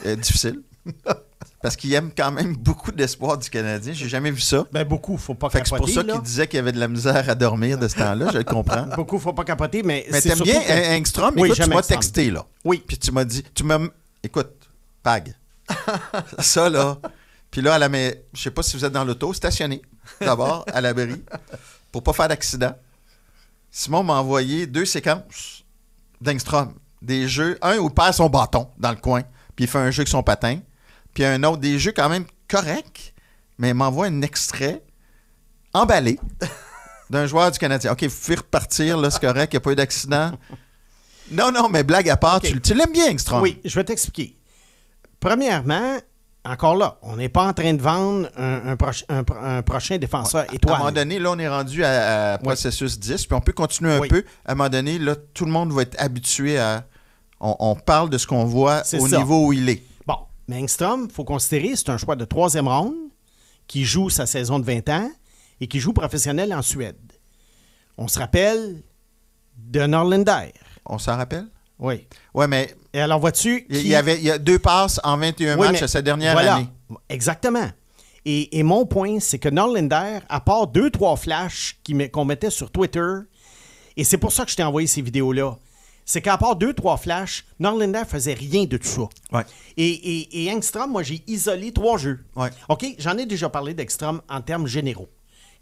euh, difficile. Parce qu'il aime quand même beaucoup d'espoir du Canadien. J'ai jamais vu ça. Ben beaucoup, faut pas capoter. C'est pour ça qu'il disait qu'il y avait de la misère à dormir de ce temps-là, je le comprends. beaucoup, faut pas capoter, mais. Mais t'aimes bien Engstrom, oui, écoute, tu m'as texté là. Oui. Puis tu m'as dit, tu m'as. Écoute, Pag. ça là. Puis là, à la, je sais pas si vous êtes dans l'auto, stationné d'abord à l'abri pour pas faire d'accident. Simon m'a envoyé deux séquences d'Engstrom. Des jeux, un où il perd son bâton dans le coin, puis il fait un jeu avec son patin. Puis un autre, des jeux quand même corrects, mais il m'envoie un extrait emballé d'un joueur du Canadien. OK, vous pouvez repartir, là, c'est correct, il n'y a pas eu d'accident. Non, non, mais blague à part, tu, tu l'aimes bien, Engstrom. Oui, je vais t'expliquer. Premièrement, encore là, on n'est pas en train de vendre un, prochain défenseur étoile. À un moment donné, là, on est rendu à, processus 10, puis on peut continuer un peu. À un moment donné, là, tout le monde va être habitué à. On, parle de ce qu'on voit au niveau où il est. Bon, mais il faut considérer, c'est un choix de troisième ronde qui joue sa saison de 20 ans et qui joue professionnel en Suède. On se rappelle de Norlander. On s'en rappelle? Oui. Oui, mais et alors, vois-tu. Il, y avait, a deux passes en 21 matchs matchs cette dernière voilà. année. Exactement. Et, mon point, c'est que Norlinder, à part deux, trois flashs qu'on mettait sur Twitter, et c'est pour ça que je t'ai envoyé ces vidéos-là, c'est qu'à part deux, trois flashs, ne faisait rien de tout ça. Ouais. Et, et, Engstrom, moi, j'ai isolé trois jeux. OK, j'en ai déjà parlé d'Engstrom en termes généraux.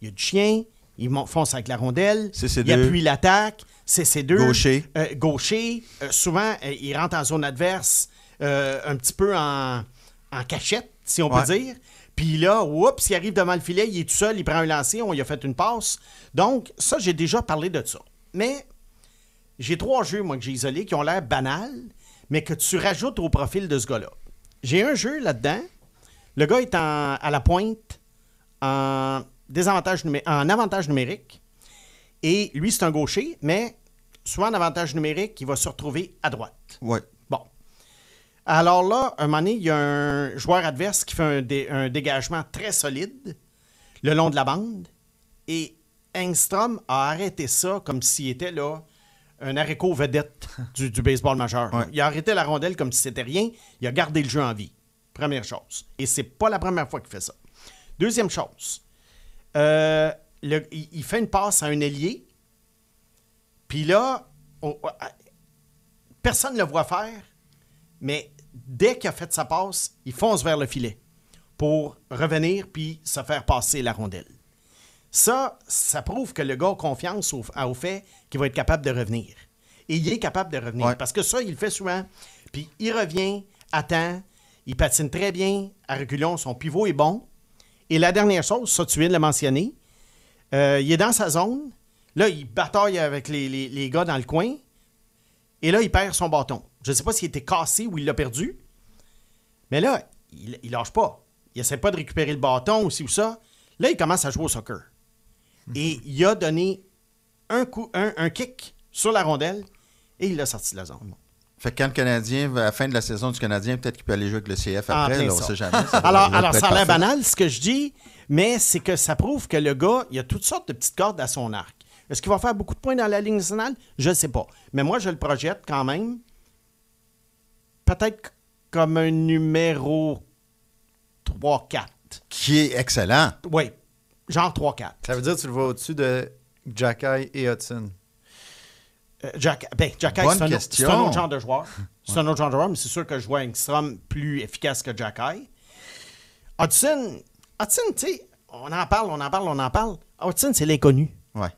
Il y a du chien, il fonce avec la rondelle. CC2. Ils appuient l'attaque. CC2. Gaucher. Euh, gaucher. Euh, souvent, euh, il rentre en zone adverse un petit peu en, cachette, si on peut dire. Puis là, oups, il arrive devant le filet, il est tout seul, il prend un lancer, on lui a fait une passe. Donc, ça, j'ai déjà parlé de ça. Mais j'ai trois jeux, moi, que j'ai isolés, qui ont l'air banals, mais que tu rajoutes au profil de ce gars-là. J'ai un jeu là-dedans. Le gars est à la pointe en désavantage en avantage numérique. Et lui, c'est un gaucher, mais soit en avantage numérique, il va se retrouver à droite. Oui. Bon. Alors là, un moment donné, il y a un joueur adverse qui fait un, dégagement très solide le long de la bande. Et Engstrom a arrêté ça comme s'il était là un haricot vedette du, baseball majeur. Il a arrêté la rondelle comme si c'était rien. Il a gardé le jeu en vie. Première chose. Et c'est pas la première fois qu'il fait ça. Deuxième chose. Euh, il, fait une passe à un ailier. Puis là, ah, personne ne le voit faire. Mais dès qu'il a fait sa passe, il fonce vers le filet pour revenir puis se faire passer la rondelle. Ça, ça prouve que le gars a confiance au, fait qu'il va être capable de revenir. Et il est capable de revenir. Parce que ça, il le fait souvent. Puis il revient, attend, il patine très bien à reculons, son pivot est bon. Et la dernière chose, ça, tu viens de le mentionner, euh, il est dans sa zone. Là, il bataille avec les, gars dans le coin. Et là, il perd son bâton. Je ne sais pas s'il était cassé ou il l'a perdu. Mais là, il, lâche pas. Il n'essaie pas de récupérer le bâton ou si ou ça. Là, il commence à jouer au soccer. Et il a donné un coup, un, un kick sur la rondelle et il l'a sorti de la zone. Fait que quand le Canadien, à la fin de la saison du Canadien, peut-être qu'il peut aller jouer avec le CF ah, après, on sait jamais. alors, alors ça a l'air banal ce que je dis, mais c'est que ça prouve que le gars, il a toutes sortes de petites cordes à son arc. Est-ce qu'il va faire beaucoup de points dans la ligne nationale? Je ne sais pas. Mais moi, je le projette quand même, peut-être comme un numéro 3-4. Qui est excellent. Oui, genre 3-4. Ça veut dire que tu le vois au-dessus de Jacky et Hudson. Euh, Jack, ben, Jack Eye, c'est un, autre genre de joueur. C'est un autre genre de joueur, mais c'est sûr que je vois Engstrom plus efficace que Jack eye Hudson, Hudson, tu sais, on en parle, on en parle, on en parle. Hudson, c'est l'inconnu. Ouais.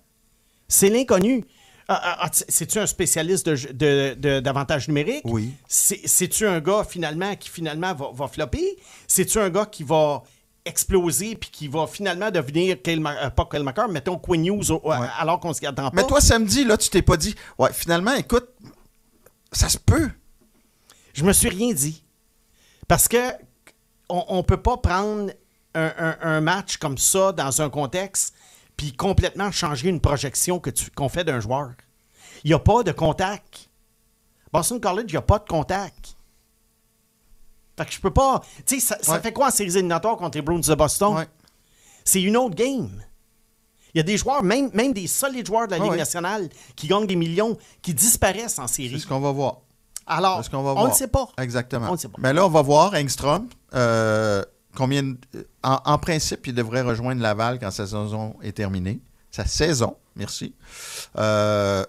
C'est l'inconnu. Ah, ah, ah, c'est-tu un spécialiste d'avantages de, numériques? Oui. C'est-tu un gars, finalement, qui finalement va, va flopper? C'est-tu un gars qui va exploser puis qui va finalement devenir euh, pas Kyle mettons Quinn News euh, alors qu'on s'y attend pas. Mais toi, samedi, là, tu t'es pas dit, ouais, finalement, écoute, ça se peut. Je me suis rien dit. Parce que on, peut pas prendre un, match comme ça dans un contexte puis complètement changer une projection que tu, qu'on fait d'un joueur. Il n'y a pas de contact. Boston College, il n'y a pas de contact je peux pas. Tu sais, ça, fait quoi en série éliminatoires contre les Bruins de Boston? C'est une autre game. Il y a des joueurs, même, même des solides joueurs de la Ligue nationale, qui gagnent des millions, qui disparaissent en série. C'est ce qu'on va voir. Alors, on ne sait pas. Exactement. Mais là, on va voir Engstrom. Euh, combien, euh, en, principe, il devrait rejoindre Laval quand sa saison est terminée. Sa saison, merci. Euh,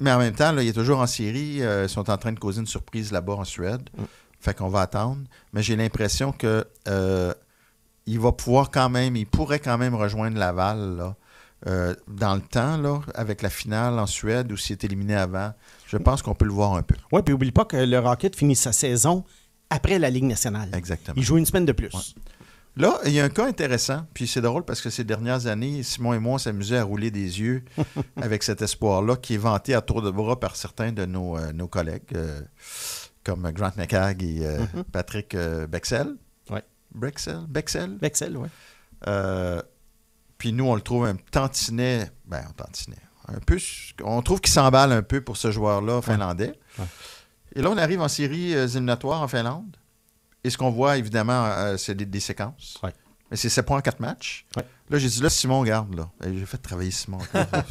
mais en même temps, il est toujours en série, ils sont en train de causer une surprise là-bas en Suède. Mm. Fait qu'on va attendre. Mais j'ai l'impression que euh, il va pouvoir quand même, il pourrait quand même rejoindre Laval euh, dans le temps, là, avec la finale en Suède où s'il est éliminé avant. Je pense qu'on peut le voir un peu. Oui, puis oublie pas que le Rocket finit sa saison après la Ligue nationale. Exactement. Il joue une semaine de plus. Là, il y a un cas intéressant, puis c'est drôle parce que ces dernières années, Simon et moi, on s'amusait à rouler des yeux avec cet espoir-là qui est vanté à tour de bras par certains de nos, euh, nos collègues comme Grant McHagg et euh, mm-hmm. Patrick euh, Bexel. Oui. Bexel, Bexel? Bexel, oui. Euh, puis nous, on le trouve un tantinet, ben, un tantinet, un peu, on trouve qu'il s'emballe un peu pour ce joueur-là finlandais. Et là, on arrive en série éliminatoire en Finlande. Et ce qu'on voit, évidemment, c'est des, séquences. séquences. Mais c'est 7 points en 4 matchs. Là, j'ai dit, là, Simon, garde, là. J'ai fait travailler Simon.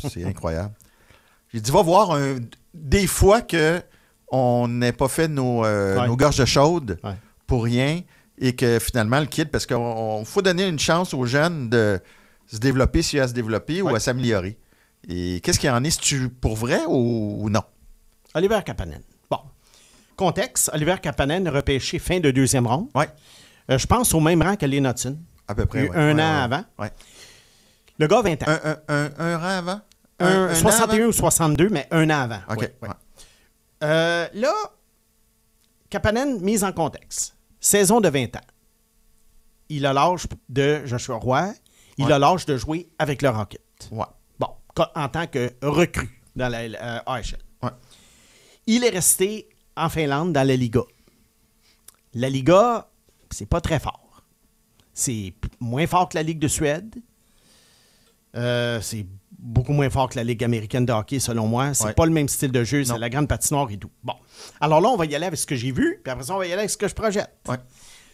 c'est incroyable. J'ai dit, va voir des fois que on n'a pas fait nos, euh, gorges chaudes pour rien et que finalement, le kit, parce qu'il faut donner une chance aux jeunes de se développer si y à se développer ou à s'améliorer. Et qu'est-ce qu'il en est, tu pour vrai ou, non? Oliver Kapanen. Bon. Contexte, Oliver Kapanen repêché fin de deuxième ronde. Oui. Euh, je pense au même rang que Léonotine. À peu près. Un an avant. Oui. Le gars, 20 ans. Un, rang avant? Un, 61 an avant? ou 62, mais un an avant. OK. Euh, là, Kapanen, mise en contexte. Saison de 20 ans. Il a l'âge de Joshua roi, Il a l'âge de jouer avec le Rocket. Bon, en tant que recrue dans la AHL. Euh, Il est resté en Finlande dans la Liga. La Liga, c'est pas très fort. C'est moins fort que la Ligue de Suède. Euh, c'est beaucoup moins fort que la Ligue américaine de hockey, selon moi. C'est pas le même style de jeu, c'est la grande patinoire et tout. Bon. Alors là, on va y aller avec ce que j'ai vu, puis après ça, on va y aller avec ce que je projette.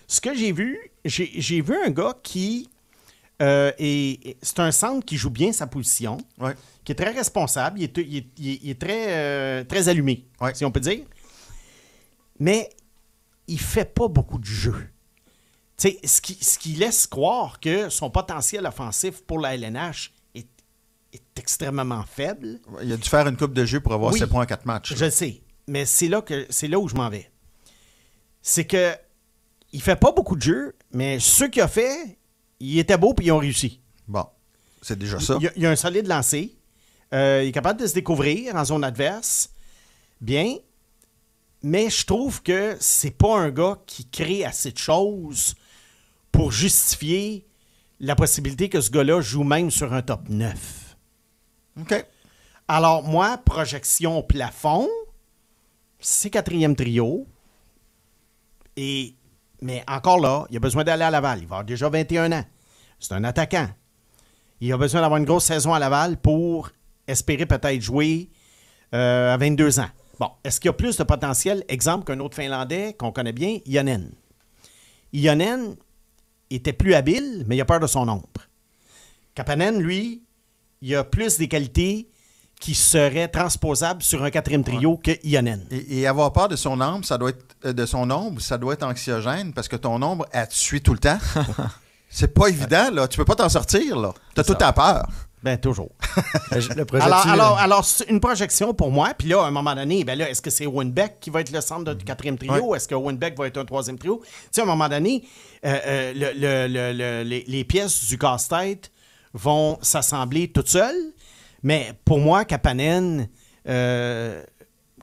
Ce que j'ai vu, j'ai vu un gars qui. et, euh, c'est un centre qui joue bien sa position, qui est très responsable, il est, très, euh, très allumé, si on peut dire. Mais il fait pas beaucoup de jeu. ce qui, ce qui laisse croire que son potentiel offensif pour la LNH est extrêmement faible. Il a dû faire une coupe de jeu pour avoir oui, points en quatre matchs. Je sais, mais c'est là, que, c'est là où je m'en vais. C'est que il fait pas beaucoup de jeux, mais ceux qu'il a fait, il était beau puis ils ont réussi. Bon, c'est déjà ça. Il, a un solide lancé. Euh, il est capable de se découvrir en zone adverse. Bien. Mais je trouve que c'est pas un gars qui crée assez de choses pour justifier la possibilité que ce gars-là joue même sur un top 9. OK. Alors, moi, projection plafond, c'est quatrième trio. Et, mais encore là, il a besoin d'aller à Laval. Il va avoir déjà 21 ans. C'est un attaquant. Il a besoin d'avoir une grosse saison à Laval pour espérer peut-être jouer euh, à 22 ans. Bon, est-ce qu'il y a plus de potentiel, exemple, qu'un autre Finlandais qu'on connaît bien, Ionen? Ionen était plus habile, mais il a peur de son ombre. Kapanen, lui, il y a plus des qualités qui seraient transposables sur un quatrième trio que Ionen. Et, avoir peur de son ombre, ça doit être euh, de son ça doit être anxiogène parce que ton ombre, elle te suit tout le temps. C'est pas évident, là. Tu peux pas t'en sortir, là. T'as toute ta peur. Ben, toujours. Ben, alors, une projection pour moi. Puis là, à un moment donné, ben là, est-ce que c'est Winbeck qui va être le centre du mhm. quatrième trio? Est-ce que Winbeck va être un troisième trio? Tu sais, à un moment donné, euh, euh, les, les, pièces du casse-tête vont s'assembler toutes seules. Mais pour moi, Capanen, euh,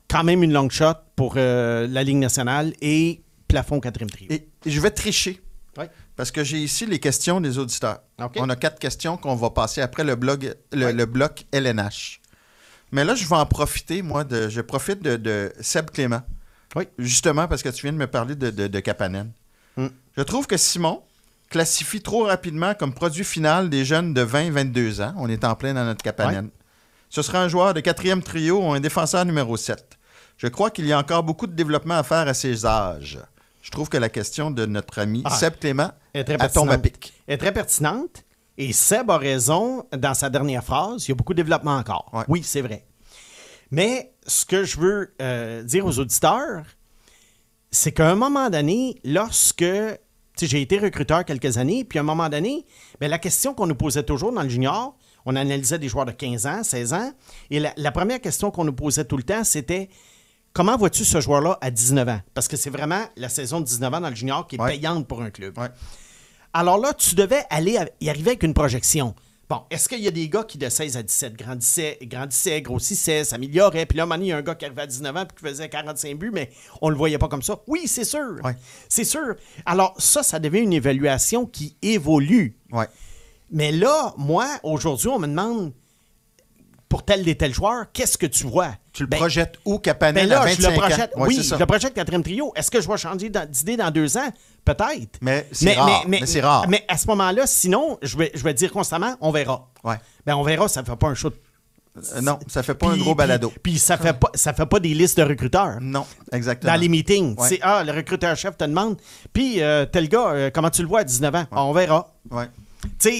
quand même une long shot pour euh, la Ligue nationale et plafond quatrième trio. Et, je vais tricher. Parce que j'ai ici les questions des auditeurs. On a quatre questions qu'on va passer après le, blog, le, bloc LNH. Mais là, je vais en profiter, moi, je profite de, Seb Clément. Justement, parce que tu viens de me parler de, Capanen. Hmm. Je trouve que Simon, classifie trop rapidement comme produit final des jeunes de 20-22 ans. On est en plein dans notre campagne Ce sera un joueur de quatrième trio ou un défenseur numéro 7. Je crois qu'il y a encore beaucoup de développement à faire à ces âges. Je trouve que la question de notre ami ah. Seb Clément est très à est très pertinente. Et Seb a raison dans sa dernière phrase. Il y a beaucoup de développement encore. Oui, c'est vrai. Mais ce que je veux euh, dire aux auditeurs, c'est qu'à un moment donné, lorsque j'ai été recruteur quelques années, puis à un moment donné, ben, la question qu'on nous posait toujours dans le junior, on analysait des joueurs de 15 ans, 16 ans, et la, première question qu'on nous posait tout le temps, c'était Comment vois-tu ce joueur-là à 19 ans? Parce que c'est vraiment la saison de 19 ans dans le junior qui est payante pour un club. Alors là, tu devais aller y arriver avec une projection. Bon, est-ce qu'il y a des gars qui, de 16 à 17, grandissaient, grandissaient grossissaient, s'amélioraient, puis là, un il y a un gars qui avait à 19 ans et qui faisait 45 buts, mais on ne le voyait pas comme ça. Oui, c'est sûr. C'est sûr. Alors, ça, ça devient une évaluation qui évolue. Mais là, moi, aujourd'hui, on me demande pour tel des tel joueur, qu'est-ce que tu vois? Tu le ben, projettes où, Capanel. Ben je le projette, Oui, je le projette trio. Est-ce que je vais changer d'idée dans deux ans? Peut-être. Mais c'est rare. Mais, mais, rare. mais, à ce moment-là, sinon, je vais, je vais dire constamment, on verra. Ouais. Ben, on verra, ça ne fait pas un show euh, non, ça fait pas un gros balado. Puis, ça fait pas ça fait pas des listes de recruteurs. Non, exactement. Dans les meetings, c'est ah le recruteur chef te demande puis euh, tel gars euh, comment tu le vois à 19 ans On verra. Ouais.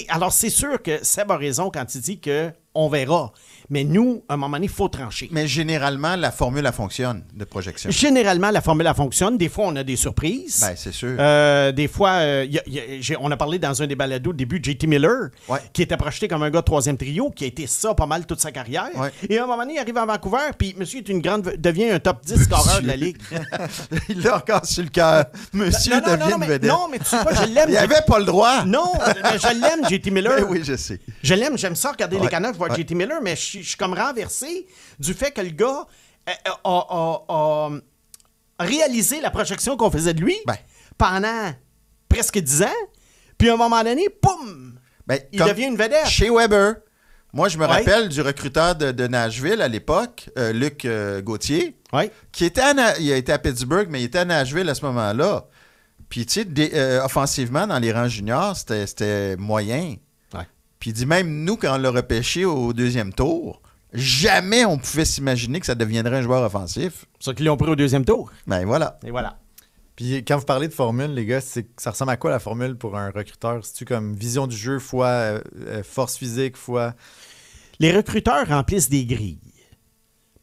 alors c'est sûr que Seb a raison quand il dit que on verra. Mais nous, à un moment donné, il faut trancher. Mais généralement, la formule, fonctionne de projection. Généralement, la formule, fonctionne. Des fois, on a des surprises. Bien, c'est sûr. Euh, des fois, euh, on a parlé dans un des balados au début, de JT Miller, qui était projeté comme un gars de troisième trio, qui a été ça pas mal toute sa carrière. Et à un moment donné, il arrive à Vancouver, puis monsieur est une grande, devient un top 10 scoreur de la Ligue. il l'a encore sur le cœur. Monsieur devient Non, mais tu sais pas, je l'aime. il n'avait pas le droit. Non, mais je l'aime, JT Miller. Ben oui, je sais. Je l'aime, j'aime ça regarder les canards, voir JT Miller, mais je, suis comme renversé du fait que le gars euh, euh, a, réalisé la projection qu'on faisait de lui ben. pendant presque dix ans. Puis à un moment donné, poum! Ben, il devient une vedette. Chez Weber. Moi, je me rappelle du recruteur de, Nashville à l'époque, euh, Luc Gauthier, qui était à, il a été à Pittsburgh, mais il était à Nashville à ce moment-là. Puis, tu sais, offensivement, dans les rangs juniors, c'était moyen. Puis il dit même nous, quand on l'a repêché au deuxième tour, jamais on pouvait s'imaginer que ça deviendrait un joueur offensif. ça qu'ils l'ont pris au deuxième tour. Ben voilà. Et voilà. Puis quand vous parlez de formule, les gars, c'est, ça ressemble à quoi la formule pour un recruteur? C'est-tu comme vision du jeu fois euh, euh, force physique fois. Les recruteurs remplissent des grilles.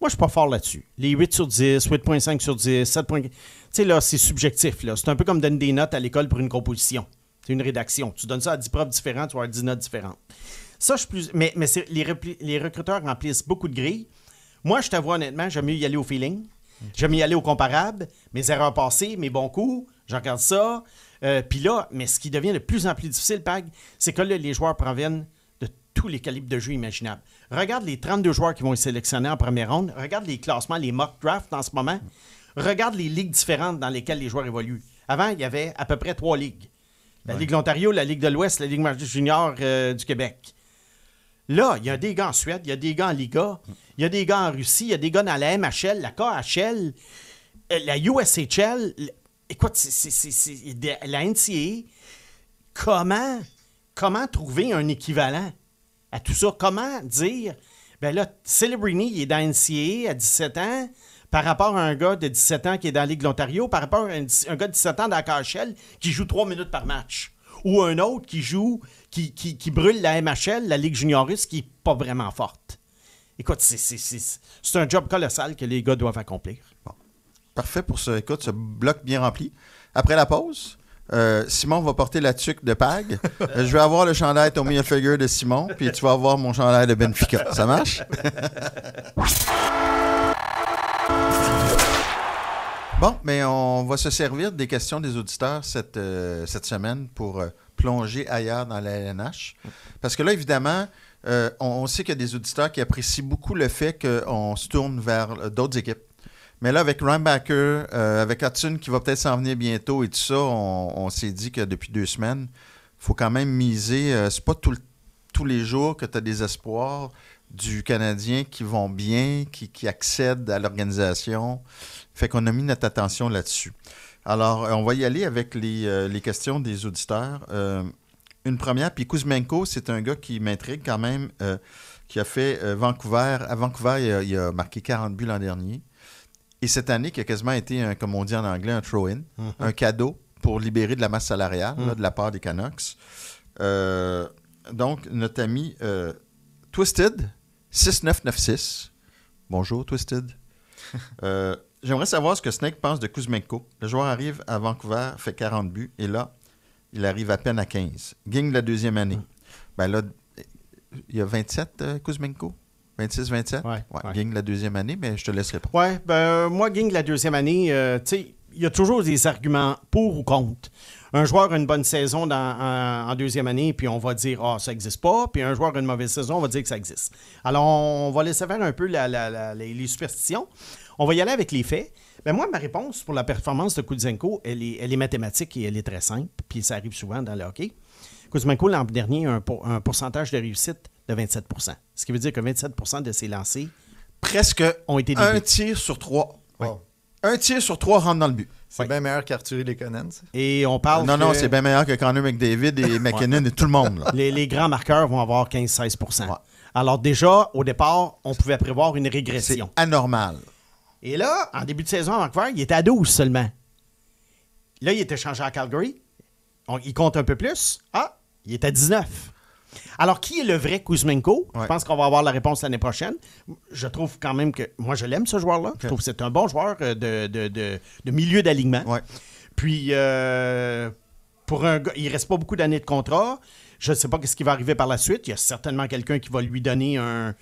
Moi, je suis pas fort là-dessus. Les 8 sur 10, 8.5 sur 10, 7.5… Tu sais, là, c'est subjectif. C'est un peu comme donner des notes à l'école pour une composition. C'est une rédaction. Tu donnes ça à 10 profs différents, tu vas avoir 10 notes différentes. Ça, je plus. Mais, mais les, recruteurs remplissent beaucoup de grilles. Moi, je t'avoue honnêtement, j'aime mieux y aller au feeling. J'aime y aller au comparable, mes erreurs passées, mes bons coups, J'en garde ça. Euh, puis là, mais ce qui devient de plus en plus difficile, Pag, c'est que là, les joueurs proviennent de tous les calibres de jeu imaginables. Regarde les 32 joueurs qui vont être sélectionnés en première ronde. Regarde les classements, les mock drafts en ce moment. Regarde les ligues différentes dans lesquelles les joueurs évoluent. Avant, il y avait à peu près trois ligues. La Ligue de l'Ontario, la Ligue de l'Ouest, la Ligue junior euh, du Québec. Là, il y a des gars en Suède, il y a des gars en Liga, il y a des gars en Russie, il y a des gars dans la MHL, la KHL, euh, la USHL. Écoute, c'est la NCA. Comment, trouver un équivalent à tout ça? Comment dire, ben là, Celebrini, est dans la NCA à 17 ans, par rapport à un gars de 17 ans qui est dans la Ligue de l'Ontario, par rapport à un, gars de 17 ans dans la KHL qui joue trois minutes par match. Ou un autre qui joue, qui, qui, brûle la MHL, la Ligue junioriste, qui n'est pas vraiment forte. Écoute, c'est un job colossal que les gars doivent accomplir. Parfait pour ce, écoute, ce bloc bien rempli. Après la pause, euh, Simon va porter la tuque de Pag. Euh, je vais avoir le chandail Tommy Figure de Simon, puis tu vas avoir mon chandail de Benfica. Ça marche? Bon, mais on va se servir des questions des auditeurs cette, euh, cette semaine pour euh, plonger ailleurs dans la LNH. Parce que là, évidemment, euh, on, sait qu'il y a des auditeurs qui apprécient beaucoup le fait qu'on se tourne vers d'autres équipes. Mais là, avec Backer, avec Hudson qui va peut-être s'en venir bientôt et tout ça, on, s'est dit que depuis deux semaines, il faut quand même miser. c'est pas tous les jours que tu as des espoirs du Canadien qui vont bien, qui, qui accèdent à l'organisation. Fait qu'on a mis notre attention là-dessus. Alors, euh, on va y aller avec les, euh, questions des auditeurs. Euh, une première, puis Kuzmenko, c'est un gars qui m'intrigue quand même, qui a fait Vancouver. À Vancouver, il a, marqué 40 buts l'an dernier. Et cette année, qui a quasiment été, comme on dit en anglais, un throw-in, mm-hmm. un cadeau pour libérer de la masse salariale mm. de la part des Canucks. donc, notre ami Twisted, 6996. Bonjour, Twisted. J'aimerais savoir ce que Snake pense de Kuzmenko. Le joueur arrive à Vancouver, fait 40 buts, et là, il arrive à peine à 15. Gagne la deuxième année. Mm. Ben là, il y a 27, euh, Kuzmenko? 26, 27? Oui. ouais, la deuxième année, mais je te laisserai pas. Oui, ben, euh, moi, gagne la deuxième année, euh, tu sais, il y a toujours des arguments pour ou contre. Un joueur a une bonne saison dans, en, deuxième année, puis on va dire, ah, ça n'existe pas. Puis un joueur a une mauvaise saison, on va dire que ça existe. Alors, on va laisser faire un peu la, les superstitions. On va y aller avec les faits. mais ben, moi, ma réponse pour la performance de Kuzminko, elle est, mathématique et elle est très simple, puis ça arrive souvent dans le hockey. Kuzmenko, l'an dernier, a un, un, pourcentage de réussite de 27 ce qui veut dire que 27 de ses lancers presque ont été un tir sur trois. Un tir sur trois rentre dans le but. C'est bien meilleur qu'Arthur Lekonen. Et on parle. Non, non, c'est bien meilleur que Connor McDavid et McKinnon et tout le monde. Les, grands marqueurs vont avoir 15-16 Alors, déjà, au départ, on pouvait prévoir une régression. anormale. anormal. Et là, en début de saison à Vancouver, il était à 12 seulement. Là, il était changé à Calgary. il compte un peu plus. Ah, il est à 19. Alors, qui est le vrai Kuzmenko? Je pense qu'on va avoir la réponse l'année prochaine. Je trouve quand même que. Moi, je l'aime, ce joueur-là. Je trouve que c'est un bon joueur euh, de, milieu d'alignement. Puis, euh, pour un il reste pas beaucoup d'années de contrat. Je ne sais pas ce qui va arriver par la suite. Il y a certainement quelqu'un qui va lui donner un,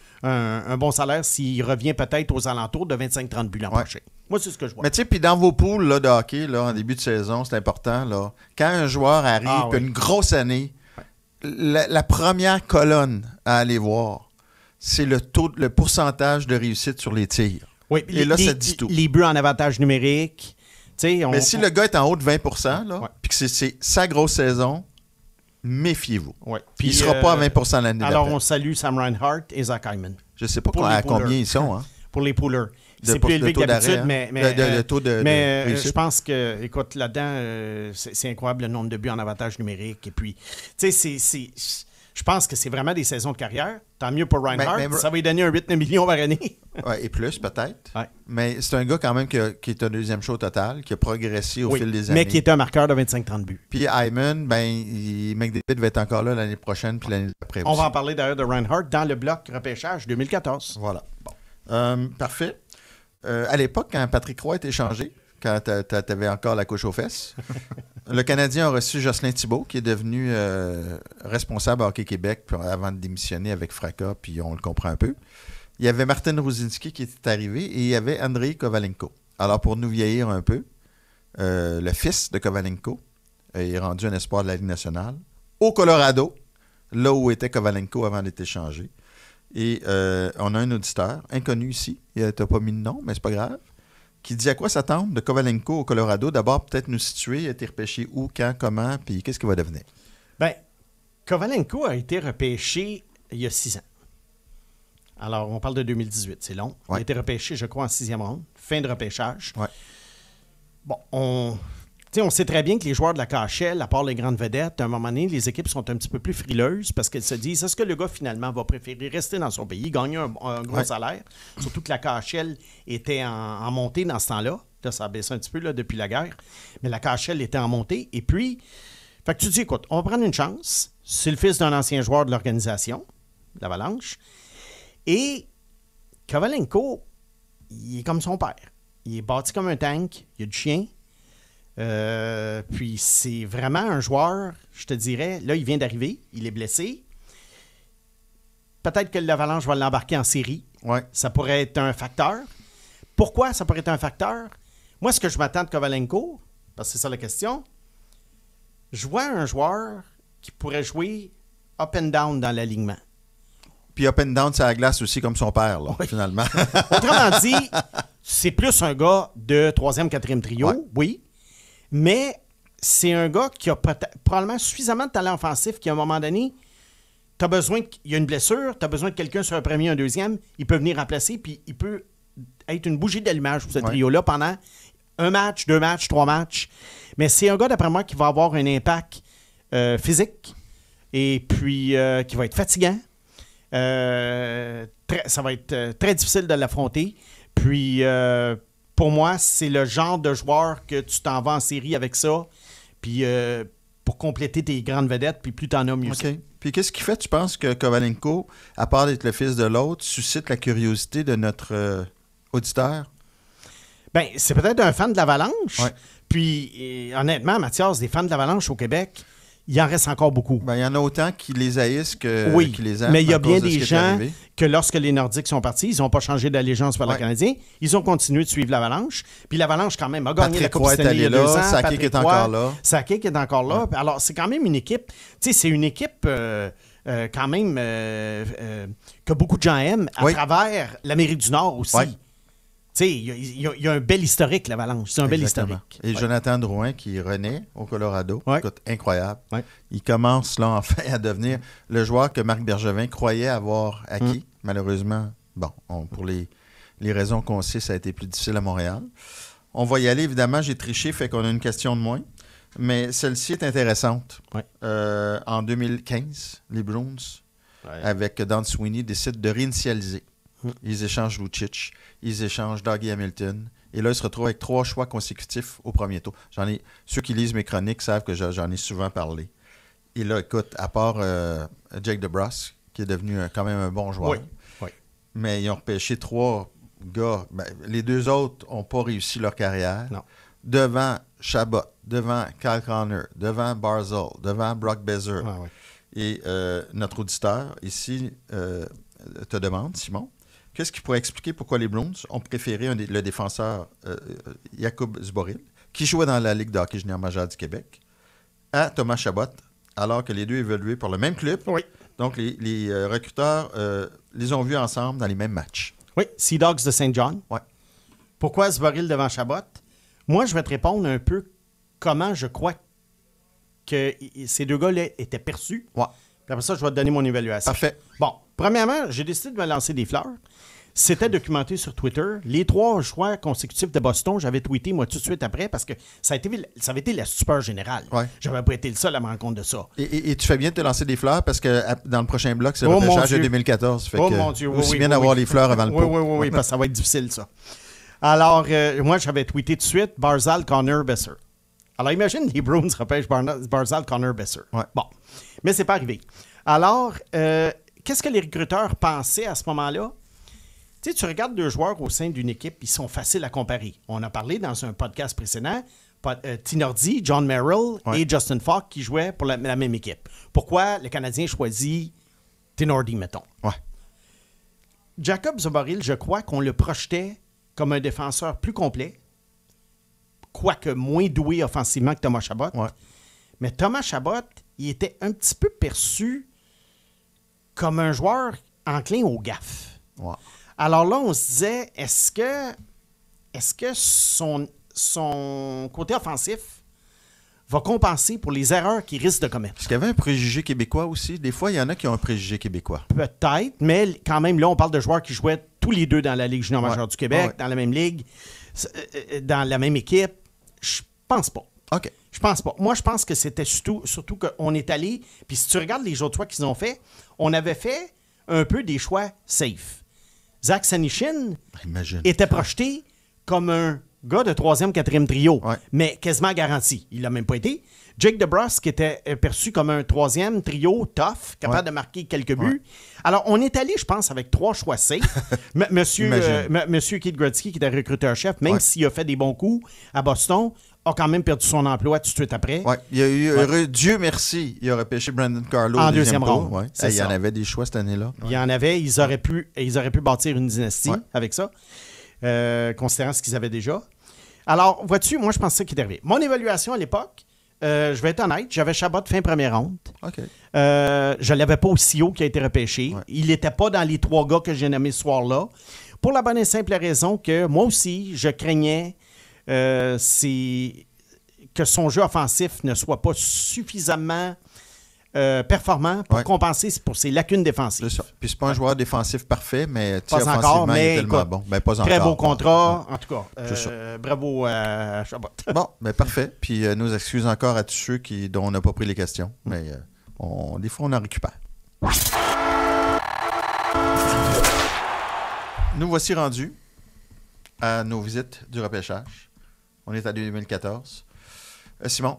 bon salaire s'il revient peut-être aux alentours de 25-30 buts l'an Moi, c'est ce que je vois. Mais tu sais, puis dans vos poules là, de hockey, là, en début de saison, c'est important. Là, quand un joueur arrive, ah, une grosse année, la, première colonne à aller voir, c'est le le pourcentage de réussite sur les tirs. Oui, et là, ça dit tout. Les buts en avantage numérique. Mais si le gars est en haut de 20 puis que c'est sa grosse saison, méfiez-vous. il ne sera pas à 20 euh, l'année Alors, on salue Sam Reinhardt et Zach Hyman. Je ne sais pas à combien ils sont. Hein? Pour les poolers. C'est plus élevé que d'habitude, hein. mais, le, euh, taux de, mais euh, je pense que, écoute, là-dedans, c'est incroyable le nombre de buts en avantage numérique. Et puis, tu sais, c'est je pense que c'est vraiment des saisons de carrière. Tant mieux pour Reinhardt. ça va lui donner un 8 millions par année. ouais, et plus, peut-être. Mais c'est un gars, quand même, qui, est un deuxième show total, qui a progressé au fil des années. Mais qui est un marqueur de 25-30 buts. Puis Hyman, ben, il, McDavid va être encore là l'année prochaine, puis l'année d'après. On va en parler d'ailleurs de Reinhardt dans le bloc repêchage 2014. Voilà. Euh, parfait. Euh, à l'époque, quand Patrick Roy été changé, quand tu avais encore la couche aux fesses. le Canadien a reçu Jocelyn Thibault, qui est devenu euh, responsable à Hockey Québec avant de démissionner avec Fracas, puis on le comprend un peu. Il y avait Martin rousinski qui était arrivé et il y avait Andrei Kovalenko. Alors, pour nous vieillir un peu, euh, le fils de Kovalenko est rendu un espoir de la Ligue nationale au Colorado, là où était Kovalenko avant d'être échangé. Et euh, on a un auditeur inconnu ici. Il n'a pas mis de nom, mais c'est pas grave qui dit à quoi s'attendre de Kovalenko au Colorado. D'abord, peut-être nous situer, a été repêché où, quand, comment, puis qu'est-ce qu'il va devenir? Bien, Kovalenko a été repêché il y a six ans. Alors, on parle de 2018, c'est long. Il a été repêché, je crois, en sixième ronde, fin de repêchage. Ouais. Bon, on, on sait très bien que les joueurs de la KHL, à part les grandes vedettes, à un moment donné, les équipes sont un petit peu plus frileuses parce qu'elles se disent est-ce que le gars finalement va préférer rester dans son pays, gagner un, gros salaire Surtout que la KHL était en, montée dans ce temps-là. ça a baissé un petit peu là, depuis la guerre. Mais la KHL était en montée. Et puis, tu te dis écoute, on va prendre une chance. C'est le fils d'un ancien joueur de l'organisation, l'Avalanche. Et Kovalenko, il est comme son père. Il est bâti comme un tank, il a du chien, euh, puis c'est vraiment un joueur, je te dirais, là, il vient d'arriver, il est blessé. Peut-être que l'Avalanche va l'embarquer en série. Ouais. Ça pourrait être un facteur. Pourquoi ça pourrait être un facteur? Moi, ce que je m'attends de Kovalenko, parce que c'est ça la question, je vois un joueur qui pourrait jouer up and down dans l'alignement. Puis up and down, c'est la glace aussi, comme son père, finalement. Autrement dit, c'est plus un gars de troisième, quatrième trio, oui, mais c'est un gars qui a probablement suffisamment de talent offensif qu'à un moment donné, tu besoin, il y a une blessure, tu as besoin de quelqu'un sur un premier, un deuxième, il peut venir remplacer, puis il peut être une bougie d'allumage pour ce trio-là pendant un match, deux matchs, trois matchs. Mais c'est un gars, d'après moi, qui va avoir un impact euh, physique et puis euh, qui va être fatigant. Euh, ça va être très difficile de l'affronter. Puis pour moi, c'est le genre de joueur que tu t'en vas en série avec ça. Puis euh, pour compléter tes grandes vedettes, puis plus t'en as, mieux c'est. Puis qu'est-ce qui fait, tu penses, que Kovalenko, à part d'être le fils de l'autre, suscite la curiosité de notre euh, auditeur? Ben, c'est peut-être un fan de l'Avalanche. Puis, honnêtement, Mathias, des fans de l'Avalanche au Québec, il en reste encore beaucoup. Ben, il y en a autant qui les haïssent que qui les aiment. Mais il y a bien des gens que lorsque les Nordiques sont partis, ils n'ont pas changé d'allégeance vers les le Ils ont continué de suivre l'Avalanche. Puis l'Avalanche, quand même, a gagné la Coupe Stanley deux là, ans. est encore là. qui est encore là. Alors, c'est quand même une équipe... Tu sais, c'est une équipe... Euh, euh, quand même, euh, que beaucoup de gens aiment à travers l'Amérique du Nord aussi sais, il y, a un bel historique, la valanche, C'est un bel historique. Et Jonathan Drouin, qui renaît au Colorado, incroyable. Il commence là enfin à devenir le joueur que Marc Bergevin croyait avoir acquis. Mm. Malheureusement, bon, pour les, les raisons qu'on sait, ça a été plus difficile à Montréal. On va y aller, évidemment, j'ai triché, fait qu'on a une question de moins. Mais celle-ci est intéressante. Euh, en 2015, les Bruins, avec Dan Sweeney, décident de réinitialiser Mm. Ils échangent Lucic, ils échangent Dougie Hamilton. Et là, ils se retrouvent avec trois choix consécutifs au premier tour. J'en ai, ceux qui lisent mes chroniques savent que j'en ai souvent parlé. Et là, écoute, à part euh, Jake DeBras, qui est devenu euh, quand même un bon joueur, mais ils ont repêché trois gars. Ben, les deux autres n'ont pas réussi leur carrière. Devant Chabot, devant Kyle Connor, devant Barzell, devant Brock Bezer. Ah et euh, notre auditeur ici te demande, Simon, Qu'est-ce qui pourrait expliquer pourquoi les Browns ont préféré le défenseur Yacoub euh, euh, Zboril, qui jouait dans la Ligue d'hockey junior du Québec, à Thomas Chabot, alors que les deux évoluaient pour le même club. Oui. Donc, les, euh, recruteurs les ont vus ensemble dans les mêmes matchs. Oui, Sea Dogs de Saint John. Oui. Pourquoi Zboril devant Chabot? Moi, je vais te répondre un peu comment je crois que ces deux gars-là étaient perçus. Ouais. après ça, je vais te donner mon évaluation. Parfait. Bon, premièrement, j'ai décidé de me lancer des fleurs. C'était documenté sur Twitter. Les trois joueurs consécutifs de Boston, j'avais tweeté moi tout de suite après parce que ça, a été, avait été la super générale. J'avais pas été le seul à me rendre compte de ça. Et, tu fais bien de te lancer des fleurs parce que dans le prochain bloc, c'est le oh de 2014. oh mon Dieu, oui, aussi bien d'avoir les fleurs avant le pot. Oui, oui, oui, parce que ça va être difficile ça. Alors, euh, moi, j'avais tweeté tout de suite Barzal, Connor, Besser. Alors, imagine les Bruins repêchent Barzal, Connor, Besser. Bon, mais c'est pas arrivé. Alors, euh, qu'est-ce que les recruteurs pensaient à ce moment-là? Tu sais, tu regardes deux joueurs au sein d'une équipe, ils sont faciles à comparer. On a parlé dans un podcast précédent, euh, Tinordi, John Merrill et Justin Falk qui jouaient pour la, même équipe. Pourquoi le Canadien choisit Tinordi, mettons? Ouais. Jacob Zoboril, je crois qu'on le projetait comme un défenseur plus complet, quoique moins doué offensivement que Thomas Chabot. Mais Thomas Chabot, il était un petit peu perçu comme un joueur enclin au gaffe. Ouais. Alors là, on se disait, est-ce que, est ce que son, son côté offensif va compenser pour les erreurs qu'il risque de commettre? Est-ce qu'il y avait un préjugé québécois aussi? Des fois, il y en a qui ont un préjugé québécois. Peut-être, mais quand même, là, on parle de joueurs qui jouaient tous les deux dans la Ligue junior majeure du Québec, dans la même ligue, euh, euh, dans la même équipe. Je pense pas. OK. Je pense pas. Moi, je pense que c'était surtout, surtout qu'on est allé. Puis si tu regardes les autres choix qu'ils ont fait, on avait fait un peu des choix safe. Zach Sanichin était projeté comme un gars de troisième, quatrième trio, mais quasiment garanti. Il n'a même pas été. Jake qui était euh, perçu comme un troisième trio tough, capable de marquer quelques buts. Alors, on est allé, je pense, avec trois choix C. monsieur, euh, qui était recruteur-chef, même s'il a fait des bons coups à Boston, a quand même perdu son emploi tout de suite après. Oui, il y a eu, heureux, Dieu merci, il a repêché Brandon Carlo en deuxième, ronde. Il y en avait des choix cette année-là. Il y en avait, ils auraient pu, ils auraient pu bâtir une dynastie avec ça, euh, considérant ce qu'ils avaient déjà. Alors, vois-tu, moi, je pensais qu'il c'est ça qui est arrivé. Mon évaluation à l'époque, euh, je vais être honnête, j'avais Chabot fin première ronde. Euh, je ne l'avais pas aussi haut qui a été repêché. Il n'était pas dans les trois gars que j'ai nommés ce soir-là. Pour la bonne et simple raison que moi aussi, je craignais euh, c'est que son jeu offensif ne soit pas suffisamment euh, performant pour compenser pour ses lacunes défensives. C'est ça. Puis c'est pas un joueur défensif parfait, mais pas tellement bon. très beau contrat, en tout cas. Euh, bravo à Chabot. Bon, mais ben, parfait. Puis nous excusons encore à tous ceux qui, dont on n'a pas pris les questions, mais des fois, on en récupère. Nous voici rendus à nos visites du repêchage. On est à 2014. Euh, Simon,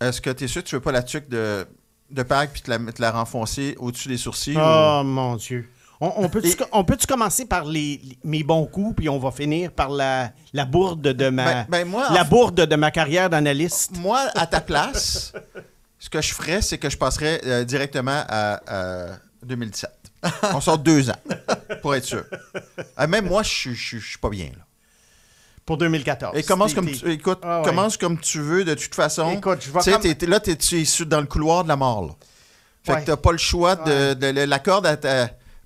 est-ce que tu es sûr que tu veux pas la tuque de, de Pâques puis te la, la renfoncer au-dessus des sourcils? Oh mon Dieu. On, peut-tu peut commencer par les, mes bons coups, puis on va finir par la, la bourde de ma ben, ben, la bourde de ma carrière d'analyste? Moi, à ta place, ce que je ferais, c'est que je passerais euh, directement à, 2017. on sort deux ans, pour être sûr. Et euh, même moi, je suis pas bien. Là pour 2014. Et commence comme tu, ah commence comme tu veux de toute façon. je vois comme... là tu es dans le couloir de la mort. Fait que t'as pas le choix de, la corde à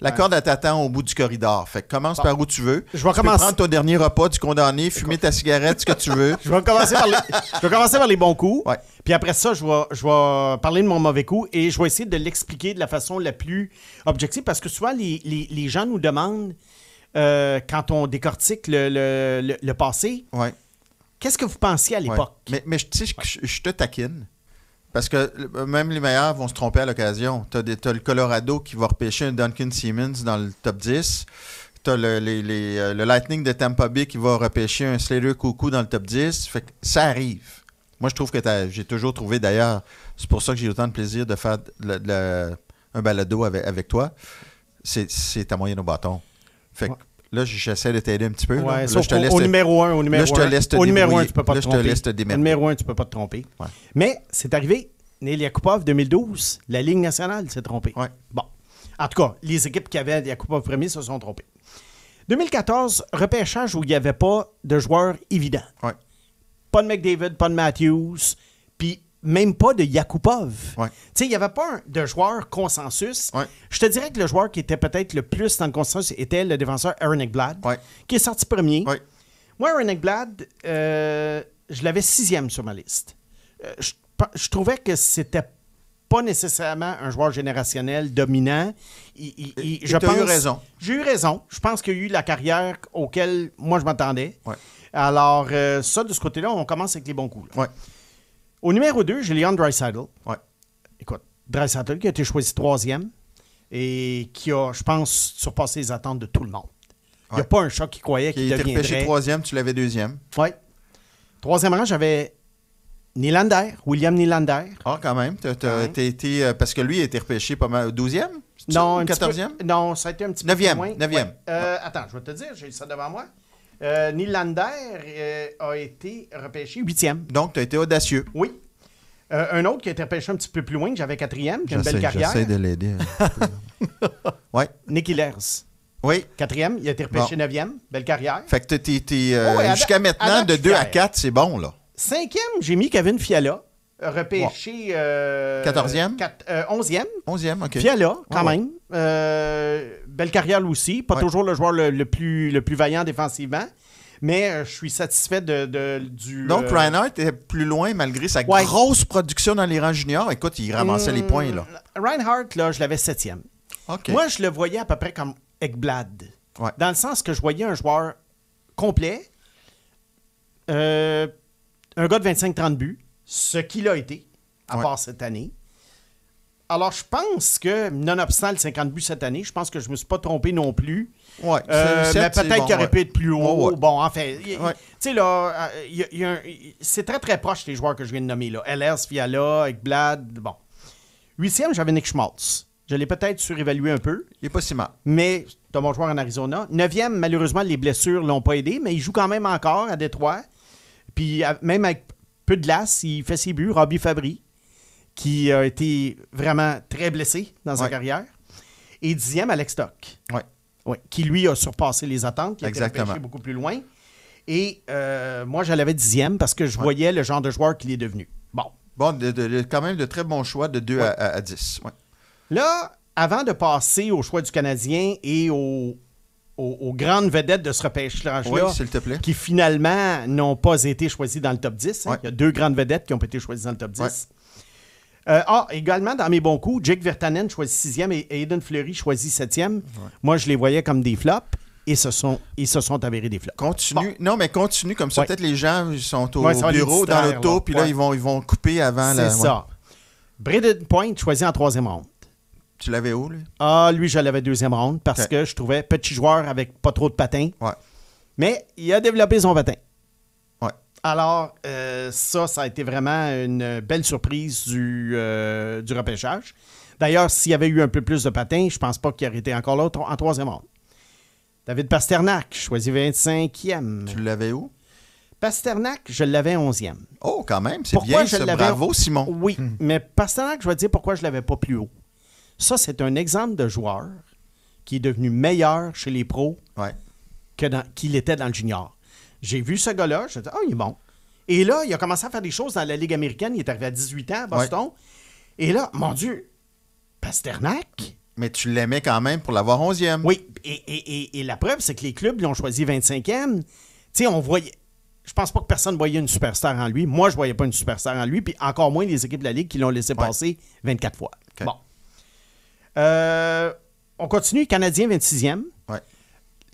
la corde, t'attend au bout du corridor. Fait que commence par où tu veux. Je vais commencer... peux prendre ton dernier repas du condamné, fumer ta cigarette, ce que tu veux. je, vais commencer par les... je commencer par les bons coups. Puis après ça, je vais, je vais parler de mon mauvais coup et je vais essayer de l'expliquer de la façon la plus objective parce que souvent, les, les, les gens nous demandent euh, quand on décortique le, passé. Ouais. Qu'est-ce que vous pensiez à l'époque? Mais, mais je, je, je, te taquine. Parce que même les meilleurs vont se tromper à l'occasion. Tu as, le Colorado qui va repêcher un Duncan Siemens dans le top 10. Tu as le, Lightning de Tampa Bay qui va repêcher un Slater Coucou dans le top 10. Fait que ça arrive. Moi, je trouve que j'ai toujours trouvé, d'ailleurs, c'est pour ça que j'ai autant de plaisir de faire le un balado avec, avec toi. C'est ta moyenne au bâton. Fait que là, j'essaie de t'aider un petit peu. Ouais, je te laisse au, numéro un, au numéro tu peux pas te tromper. numéro tu peux pas te tromper. Mais c'est arrivé, Neil Yakupov, 2012, la Ligue nationale s'est trompée. Bon. En tout cas, les équipes qui avaient Yakupov premier se sont trompées. 2014, repêchage où il n'y avait pas de joueurs évidents. Pas de McDavid, pas de Matthews, même pas de Yakupov. Il n'y avait pas de joueur consensus. Je te dirais que le joueur qui était peut-être le plus dans le consensus était le défenseur Aaron Eckblad, qui est sorti premier. Moi, Aaron Eckblad, euh, je l'avais sixième sur ma liste. Euh, je, trouvais que c'était pas nécessairement un joueur générationnel dominant. eu raison. J'ai eu raison. Je pense qu'il y a eu la carrière auquel moi je m'attendais. Alors, euh, ça, de ce côté-là, on commence avec les bons coups. Au numéro 2, j'ai Leon Dreisaitl. Ouais. Écoute, Dreisaitl qui a été choisi troisième et qui a, je pense, surpassé les attentes de tout le monde. Il n'y a pas un chat qui croyait qu'il deviendrait... Il était repêché troisième, tu l'avais deuxième. Oui. Troisième rang, j'avais Nylander, William Nylander. Ah, quand même. Euh, parce que lui, il a été repêché pas mal. douzième. e Non, 14e Non, ça a été un petit peu. Neuvième, euh, attends, je vais te dire, j'ai ça devant moi. Euh, Neil Lander euh, a été repêché huitième. Donc, tu as été audacieux. Oui. Euh, un autre qui a été repêché un petit peu plus loin, que j'avais quatrième, qui une belle carrière. J'essaie de l'aider. Oui. Nick Hillers. Oui. Quatrième, il a été repêché neuvième, belle carrière. Fait que tu oh, jusqu'à maintenant, de 2 à 4, c'est bon, là. Cinquième, j'ai mis Kevin Fiala repêché. Quatorzième? Onzième. Onzième, OK. Fiala, quand oh, même belle carrière aussi. Pas toujours le joueur le, plus, vaillant défensivement. Mais euh, je suis satisfait de, du. Donc, euh, Reinhardt est plus loin malgré sa grosse production dans les rangs juniors. Écoute, il ramassait les mm, points. là. Reinhardt, là, je l'avais septième. Moi, je le voyais à peu près comme Ekblad. Dans le sens que je voyais un joueur complet, euh, un gars de 25-30 buts, ce qu'il a été, à part cette année. Alors, je pense que, nonobstant le 50 buts cette année, je pense que je ne me suis pas trompé non plus. Oui. Euh, mais peut-être qu'il aurait pu être plus haut. bon, enfin, tu sais, là, euh, c'est très, très proche, les joueurs que je viens de nommer. Là. LS, Fiala, Ekblad, bon. Huitième, j'avais Nick Schmaltz. Je l'ai peut-être surévalué un peu. Il n'est pas si mal. Mais tu mon joueur en Arizona. Neuvième, malheureusement, les blessures ne l'ont pas aidé, mais il joue quand même encore à Détroit. Puis même avec peu de glace, il fait ses buts. Robbie Fabry qui a été vraiment très blessé dans sa carrière. Et dixième, Alex Stock. Ouais. qui lui a surpassé les attentes, qui a été beaucoup plus loin. Et euh, moi, j'allais l'avais dixième parce que je voyais le genre de joueur qu'il est devenu. Bon. Bon, quand même de très bons choix de 2 à, 10. Là, avant de passer au choix du Canadien et aux, grandes vedettes de ce repêchage-là, s'il te plaît. qui finalement n'ont pas été choisies dans le top 10. Hein. Il y a deux grandes vedettes qui ont été choisies dans le top 10. Euh, ah, également, dans mes bons coups, Jake Vertanen choisit sixième et Aiden Fleury choisit septième. Moi, je les voyais comme des flops. Et se, sont, ils se sont avérés des flops. Continue. Non, mais continue comme ça. Peut-être les gens sont au bureau, dans l'auto, puis là, ils, vont, ils vont couper avant. C'est ça. Braden Point choisit en troisième ronde. Tu l'avais où, lui? Ah, lui, je l'avais deuxième ronde parce que je trouvais petit joueur avec pas trop de patins. Ouais. Mais il a développé son patin. Alors, euh, ça, ça a été vraiment une belle surprise du, euh, du repêchage. D'ailleurs, s'il y avait eu un peu plus de patins, je pense pas qu'il aurait été encore là en troisième ordre. David Pasternak, choisi 25e. Tu l'avais où? Pasternak, je l'avais 11e. Oh, quand même, c'est bien je ce bravo, Simon. Oui, mais Pasternak, je vais te dire pourquoi je l'avais pas plus haut. Ça, c'est un exemple de joueur qui est devenu meilleur chez les pros ouais. qu'il était dans le junior. J'ai vu ce gars-là, je me dit, oh, il est bon. Et là, il a commencé à faire des choses dans la Ligue américaine. Il est arrivé à 18 ans à Boston. Et là, mon Dieu, Pasternak. Mais tu l'aimais quand même pour l'avoir 11e. Oui, et, la preuve, c'est que les clubs l'ont choisi 25e. Tu sais, on voyait. Je pense pas que personne voyait une superstar en lui. Moi, je voyais pas une superstar en lui, puis encore moins les équipes de la Ligue qui l'ont laissé passer 24 fois. Bon. Euh, on continue. Canadien 26e. Ouais.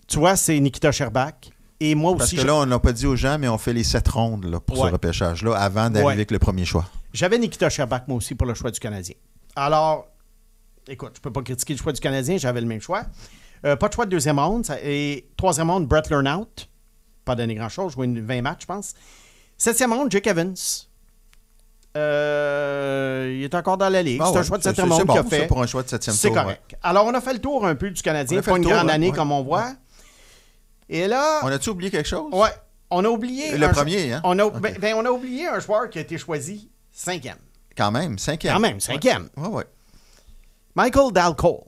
Tu vois, c'est Nikita Sherbak. Et moi aussi. Parce que là, on n'a pas dit aux gens, mais on fait les sept rondes pour ce repêchage-là avant d'arriver avec le premier choix. J'avais Nikita Sherbak, moi aussi, pour le choix du Canadien. Alors, écoute, je ne peux pas critiquer le choix du Canadien, j'avais le même choix. Euh, pas de choix de deuxième ronde. et troisième ronde, Brett Learnout. Pas donné grand-chose, joué 20 matchs, je pense. Septième ronde, Jake Evans. Euh, il est encore dans la ligue. Ah c'est un choix de septième ronde a fait. C'est de C'est correct. Alors, on a fait le tour un peu du Canadien. Pas une grande année, comme on voit. Et là. On a-tu oublié quelque chose? Ouais. On a oublié. Le premier, hein? On a, ben, ben, on a oublié un joueur qui a été choisi cinquième. Quand même, cinquième. Quand même, cinquième. Oui, Oui, ouais. Michael Dalcole.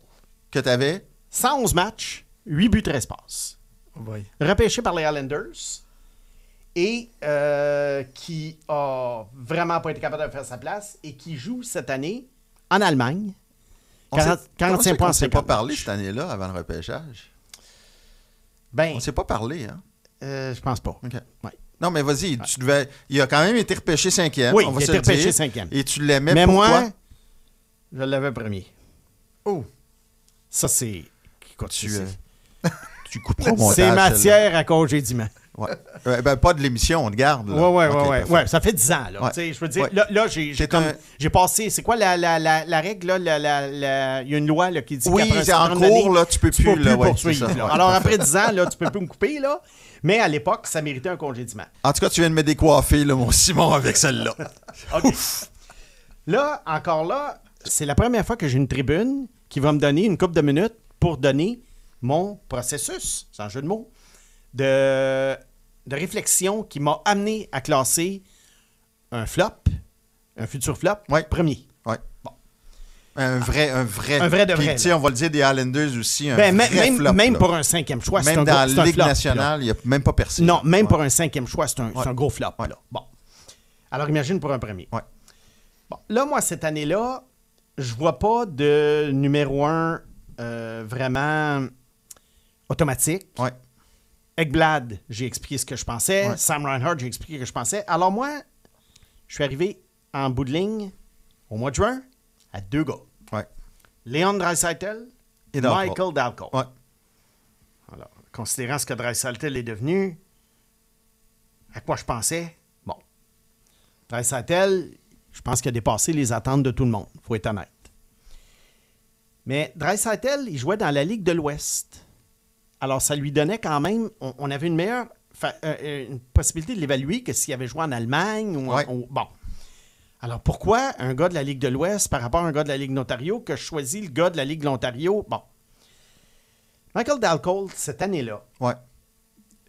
Que avais? 111 matchs, 8 buts, 13 passes. Oui. Oh Repêché par les Islanders et euh, qui a vraiment pas été capable de faire sa place et qui joue cette année en Allemagne. 45 points. On s'est pas parlé cette année-là avant le repêchage. Ben, on s'est pas parlé, hein? Euh, je pense pas. OK. Ouais. Non, mais vas-y, tu devais. Il a quand même été repêché cinquième. Oui, on va il a été repêché cinquième. Et tu l'aimais Mais je l'avais premier. Oh! Ça, c'est. Tu, Tu euh, tu couperas mon C'est matière à congédiement. Euh, ben, pas de l'émission, on garde. Oui, oui, oui. Ouais, ça fait 10 ans. Là, sais, Je veux dire, là, j'ai passé. C'est quoi la, la, la, la règle? Il y a une loi là, qui dit Oui, c'est en cours, là, tu peux plus, peux plus poursuivre. Alors, après 10 ans, là, tu peux plus me couper. là. Mais à l'époque, ça méritait un congédiement. En tout cas, tu viens de me décoiffer, là, mon Simon, avec celle-là. Là, encore là, c'est la première fois que j'ai une tribune qui va me donner une coupe de minutes pour donner mon processus, sans jeu de mots, de de réflexion qui m'a amené à classer un flop, un futur flop, premier. Un vrai, un vrai. Un vrai de on va le dire des Highlanders aussi. Un ben, vrai même, même pour un cinquième choix, c'est un, flop. Même dans la Ligue nationale, il n'y a même pas personne. Non, même pour un cinquième choix, c'est un, gros flop. Bon. Alors imagine pour un premier. Bon. Là, moi, cette année-là, je vois pas de numéro un euh, vraiment automatique. Oui. Eggblad, j'ai expliqué ce que je pensais. Sam Reinhardt, j'ai expliqué ce que je pensais. Alors moi, je suis arrivé en bout de ligne au mois de juin à deux gars. Léon Dreisaitl et Michael Dalco. Alors, considérant ce que Dreisaitl est devenu, à quoi je pensais, bon. Dreisaitl, je pense qu'il a dépassé les attentes de tout le monde, faut être honnête. Mais Dreisaitl, il jouait dans la Ligue de l'Ouest. Alors, ça lui donnait quand même, on, avait une meilleure euh, euh, possibilité de l'évaluer que s'il avait joué en Allemagne ou bon. Alors pourquoi un gars de la Ligue de l'Ouest par rapport à un gars de la Ligue l'Ontario que je choisis le gars de la Ligue de l'Ontario? Bon. Michael Dalcold, cette année-là,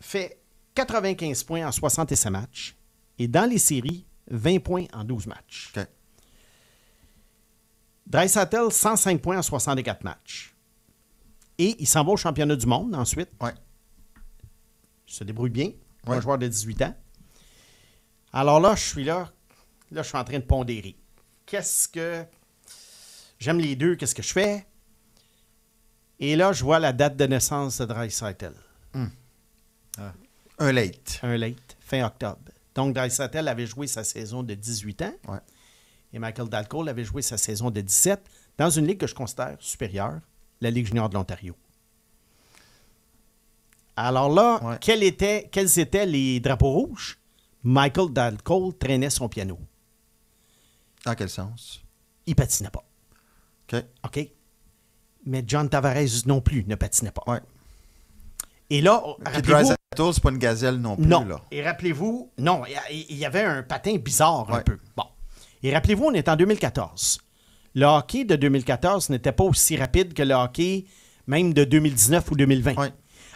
fait 95 points en 67 matchs et dans les séries, 20 points en 12 matchs. Okay. 105 points en 64 matchs. Et il s'en va au championnat du monde ensuite. Ouais. Il se débrouille bien. Un joueur de 18 ans. Alors là, je suis là. Là, je suis en train de pondérer. Qu'est-ce que. J'aime les deux, qu'est-ce que je fais? Et là, je vois la date de naissance de Dreisaitl. Hmm. Ah. Un late. Un late, fin octobre. Donc, Dreisaitl avait joué sa saison de 18 ans. Et Michael Dalcole avait joué sa saison de 17 dans une ligue que je considère supérieure la Ligue junior de l'Ontario. Alors là, quel était, quels étaient les drapeaux rouges? Michael Dalcol traînait son piano. En quel sens? Il patinait pas. OK. OK. Mais John Tavares non plus ne patinait pas. Et là, rappelez-vous... c'est pas une gazelle non plus. Non. Et rappelez-vous, non, il y avait un patin bizarre un peu. Bon. Et rappelez-vous, on est en 2014 le hockey de 2014 n'était pas aussi rapide que le hockey même de 2019 ou 2020.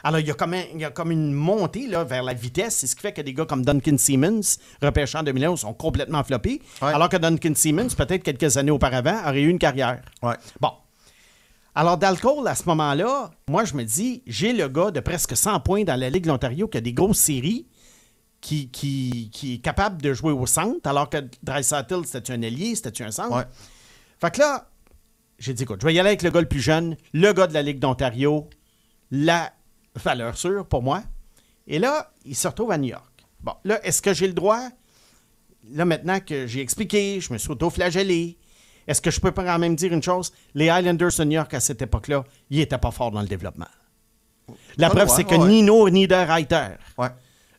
Alors, il y, a comme il comme une montée là, vers la vitesse. C'est ce qui fait que des gars comme Duncan Siemens, repêchant en 2011, sont complètement floppés. Alors que Duncan Siemens, peut-être quelques années auparavant, aurait eu une carrière. Bon. Alors, d'alcool, à ce moment-là, moi, je me dis, j'ai le gars de presque 100 points dans la Ligue de l'Ontario qui a des grosses séries, qui, qui, qui, est capable de jouer au centre, alors que Dreisaitl, c'était un allié, c'était un centre. Fait que là, j'ai dit, écoute, je vais y aller avec le gars le plus jeune, le gars de la Ligue d'Ontario, la valeur sûre pour moi. Et là, il se retrouve à New York. Bon, là, est-ce que j'ai le droit? Là, maintenant que j'ai expliqué, je me suis auto-flagellé. Est-ce que je peux pas quand même dire une chose? Les Islanders de New York, à cette époque-là, ils n'étaient pas forts dans le développement. La ah preuve, c'est ah que ni Nino Niederreiter, ouais.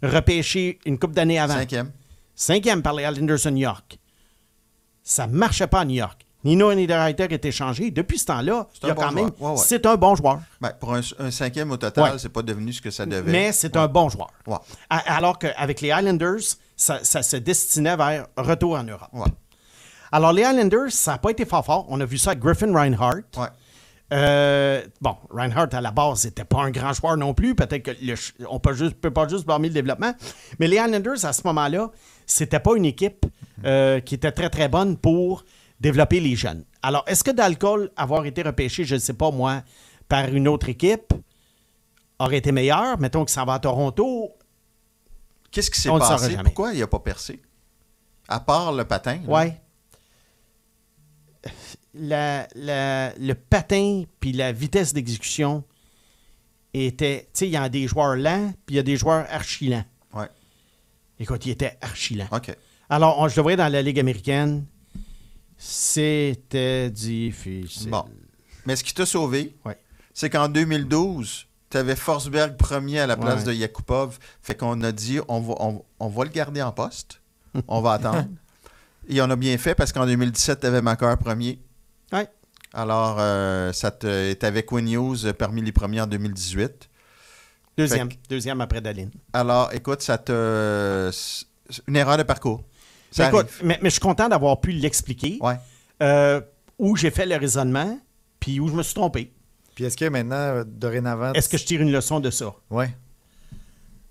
repêché une coupe d'années avant. Cinquième. Cinquième par les Highlanders de New York. Ça ne marchait pas à New York. Nino Niederreiter été changé. Depuis ce temps-là, il y C'est un bon joueur. Ben, pour un, cinquième au total, ce c'est pas devenu ce que ça devait. Mais c'est un bon joueur. Alors qu'avec les Islanders, ça, se destinait vers retour en Europe. Alors, les Islanders, ça n'a pas été fort fort. On a vu ça avec Griffin Reinhardt. Euh, bon, Reinhardt, à la base, n'était pas un grand joueur non plus. Peut-être qu'on ne peut, pas juste blâmer le développement. Mais les Islanders, à ce moment-là, c'était pas une équipe euh, qui était très, très bonne pour développer les jeunes. Alors, est-ce que d'alcool, avoir été repêché, je ne sais pas moi, par une autre équipe, aurait été meilleur? Mettons que ça va à Toronto. Qu'est-ce qui s'est passé? Pourquoi il n'a pas percé? À part le patin. Oui. le patin puis la vitesse d'exécution était. Tu sais, il y a des joueurs lents puis il y a des joueurs archi lents. Oui. Écoute, il était archi lent. OK. Alors, on, je le voyais dans la Ligue américaine. C'était difficile. Mais ce qui t'a sauvé, c'est qu'en 2012, tu avais Forsberg premier à la place de Yakupov. Fait qu'on a dit, on va, on, on le garder en poste. on va attendre. Et on a bien fait parce qu'en 2017, tu avais premier. Oui. Alors, euh, ça te, t'avais Quinn euh, parmi les premiers en 2018. Deuxième. deuxième après Daline. Alors, écoute, ça te. Une erreur de parcours écoute, mais, je suis content d'avoir pu l'expliquer. Euh, où j'ai fait le raisonnement, puis où je me suis trompé. Puis est-ce que maintenant, euh, dorénavant. Est-ce que je tire une leçon de ça? Oui.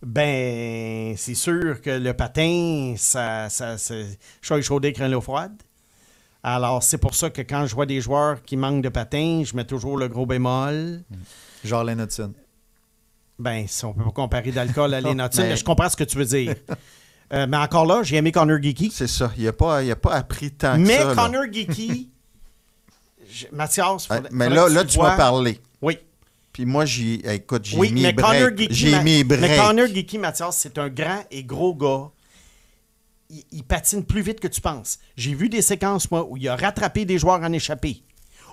Ben, c'est sûr que le patin, ça. ça, je suis l'eau froide. Alors, c'est pour ça que quand je vois des joueurs qui manquent de patins, je mets toujours le gros bémol. Hmm. Genre Ben, si on peut pas comparer d'alcool à Lennotson, ben. je comprends ce que tu veux dire. Euh, mais encore là, j'ai aimé Connor Geeky. C'est ça. Il n'a pas, pas appris tant que mais ça. Mais Connor Geeky, Mathias, mais là, là, tu m'as parlé. Oui. Puis moi, j'ai, écoute, j'ai oui, mis mais j'ai Mais Connor Geeky, Mathias, c'est un grand et gros gars. Il, il patine plus vite que tu penses. J'ai vu des séquences, moi, où il a rattrapé des joueurs en échappée.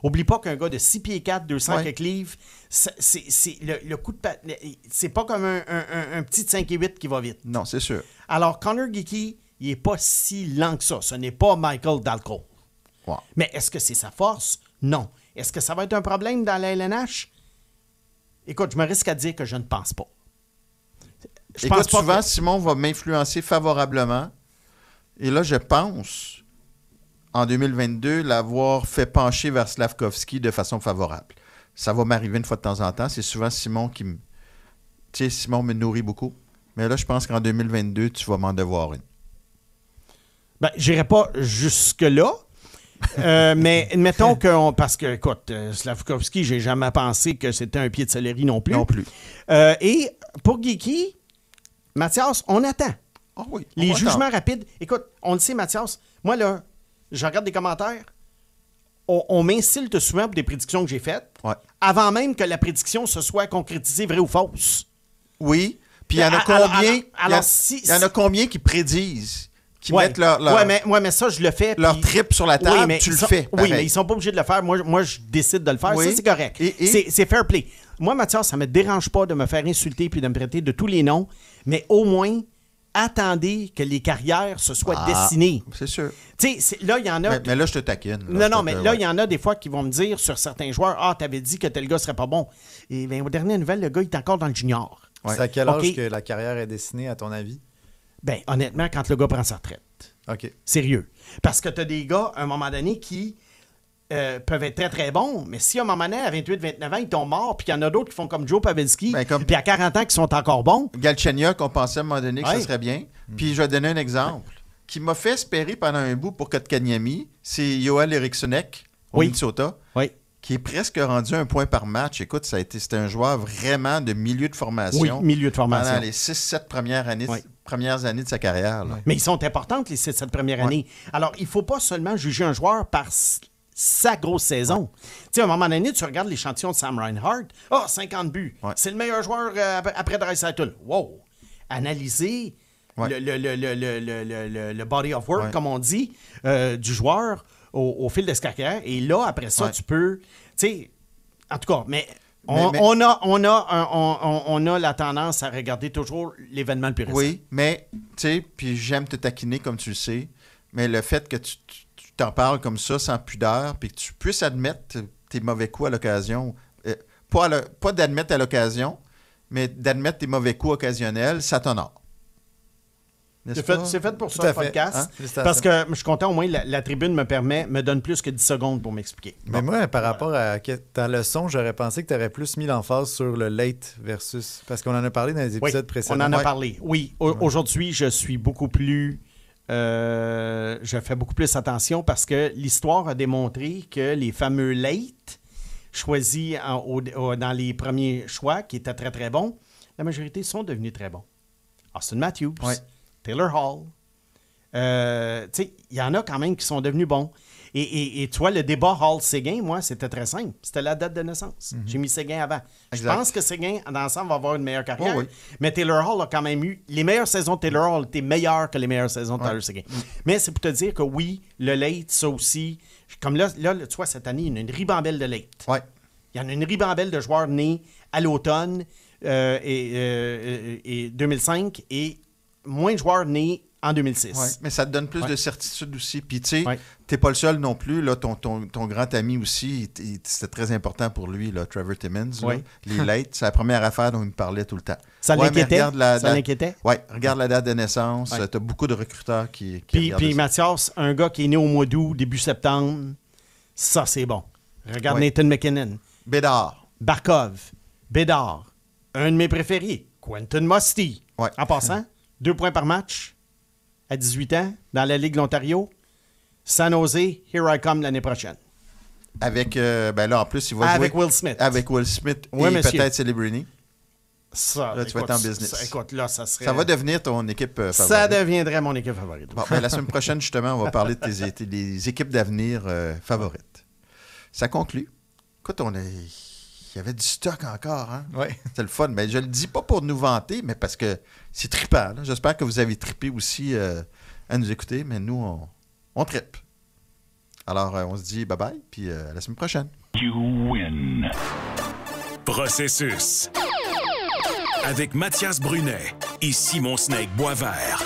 Oublie pas qu'un gars de 6 pieds 4, 200 ouais. quelques livres, c'est le, coup de c'est pas comme un, petit 5 et 8 qui va vite. Non, c'est sûr. Alors, Connor Geeky, il n'est pas si lent que ça. Ce n'est pas Michael Dalco. Mais est-ce que c'est sa force? Non. Est-ce que ça va être un problème dans la LNH? Écoute, je me risque à dire que je ne pense pas. Je pense pas souvent, que... Simon va m'influencer favorablement. Et là, je pense en 2022 l'avoir fait pencher vers Slavkovski de façon favorable. Ça va m'arriver une fois de temps en temps. C'est souvent Simon qui me. Tu sais, Simon me nourrit beaucoup. Mais là, je pense qu'en 2022, tu vas m'en devoir une. Ben, j'irai pas jusque-là. Euh, mais mettons que. parce que, écoute, Slavkovski, euh, Slavkovski, j'ai jamais pensé que c'était un pied de salerie non plus. Non plus. Euh, et pour Geeky, Mathias, on attend. Ah oui, Les jugements rapides. Écoute, on le sait, Mathias. Moi, là, je regarde des commentaires, on, m'insulte souvent pour des prédictions que j'ai faites, avant même que la prédiction se soit concrétisée vraie ou fausse. Oui. Puis il y en a ben, combien il y, en a combien qui prédisent qui mettent leur, leur trip sur la table, mais tu le fais. Oui, mais ils sont pas obligés de le faire. Moi moi je décide de le faire, ça c'est correct. C'est fair play. Moi Mathias, ça me dérange pas de me faire insulter puis de me prêter de tous les noms, mais au moins attendez que les carrières se soient ah, dessinées. C'est sûr. Tu sais, là, il y en a. Mais, là, je te taquine. non, non, mais là, il y en a des fois qui vont me dire sur certains joueurs Ah, t'avais dit que tel gars serait pas bon. Et bien, aux dernières nouvelles, le gars, il est encore dans le junior. C'est à quel âge que la carrière est dessinée, à ton avis? Ben, honnêtement, quand le gars prend sa retraite. OK. Sérieux. Parce que t'as des gars, à un moment donné, qui euh, peuvent être très, très bons, mais si à un moment donné, à 28, 29 ans, ils tombent morts, puis qu'il y en a d'autres qui font comme Joe Pavelski, ben, puis à 40 ans, qui sont encore bons. Galchenyuk, on pensait à un moment donné que ce serait bien. Puis je vais donner un exemple qui m'a fait espérer pendant un bout pour Kotkaniemi, c'est Yoel Eriksonek, au Minnesota. Qui est presque rendu un point par match. Écoute, c'était un joueur vraiment de milieu de formation. Oui, milieu de formation. Pendant les 6-7 premières années, premières années de sa carrière. Mais ils sont importantes, les 6-7 premières années. Alors, il ne faut pas seulement juger un joueur par sa grosse saison. Tu sais, à un moment donné, tu regardes l'échantillon de Sam Reinhardt. Ah, 50 buts. C'est le meilleur joueur euh, après après Dreisaitl. Wow! Analyser le, le, body of work, comme on dit, euh, du joueur au, fil de sa carrière. Et là, après ça, tu peux... Tu sais, en tout cas, mais on, a, on, a on, a la tendance à regarder toujours l'événement le plus récent. Oui, mais, tu sais, puis j'aime te taquiner, comme tu le sais, mais le fait que tu t'en parles comme ça, sans pudeur, puis que tu puisses admettre tes mauvais coups à l'occasion. Euh, pas, pas d'admettre à l'occasion, mais d'admettre tes mauvais coups occasionnels, ça t'honore. C'est fait, pour ça, podcast. Hein? Parce que je suis content, au moins, la, tribune me permet, me donne plus que 10 secondes pour m'expliquer. Mais moi, par rapport à ta leçon, j'aurais pensé que tu aurais plus mis l'emphase sur le late versus. Parce qu'on en a parlé dans les épisodes précédents. On en a parlé. Oui, aujourd'hui, je suis beaucoup plus euh, je fais beaucoup plus attention parce que l'histoire a démontré que les fameux late choisis dans les premiers choix qui étaient très très bons, la majorité sont devenus très bons. Austin Matthews, Taylor Hall, euh, il y en a quand même qui sont devenus bons. Et, et, toi, le débat Hall-Séguin, moi, c'était très simple. C'était la date de naissance. Mhm. J'ai mis Séguin avant. Je pense que Séguin, dans l'ensemble, va avoir une meilleure carrière. Oh Mais Taylor Hall a quand même eu. Les meilleures saisons de Taylor Hall étaient meilleures que les meilleures saisons de Taylor Séguin. Mais c'est pour te dire que oui, le late, ça aussi. Comme là, là tu vois, cette année, il y a une ribambelle de late. Il y en a une ribambelle de joueurs nés à l'automne 2005 euh, euh, et moins de joueurs nés en 2006. mais ça te donne plus de certitude aussi. Puis tu sais, t'es pas le seul non plus. Là, ton, ton, grand ami aussi, c'était très important pour lui, Trevor Timmons. les lights, c'est la première affaire dont il me parlait tout le temps. Ça l'inquiétait? ça l'inquiétait? Oui, regarde la date de naissance. T'as beaucoup de recruteurs qui, Puis, puis Mathias, un gars qui est né au mois d'août, début septembre, ça, c'est bon. Regarde Nathan McKinnon. Bédard. Barkov. Bédard. Un de mes préférés, Quentin Musty. En passant, deux points par match à 18 ans dans la Ligue de l'Ontario. San Jose, here I come l'année prochaine. Avec, euh, ben là, en plus, il va avec jouer. Avec Will Smith. Avec Will Smith et peut-être Celebrity Ça, là, tu vas être en business. Ça, écoute, là, ça Ça va devenir ton équipe euh, favorite. Ça deviendrait mon équipe favorite. Ben, la semaine prochaine, justement, on va parler des équipes d'avenir euh, favorites. Ça conclut. Écoute, on est il y avait du stock encore. Hein? Oui. c'est le fun. Mais je le dis pas pour nous vanter, mais parce que c'est trippant. J'espère que vous avez trippé aussi euh, à nous écouter, mais nous, on, on trippe. Alors, euh, on se dit bye-bye, puis euh, à la semaine prochaine. You win. Processus. Avec Mathias Brunet et Simon Snake Boisvert.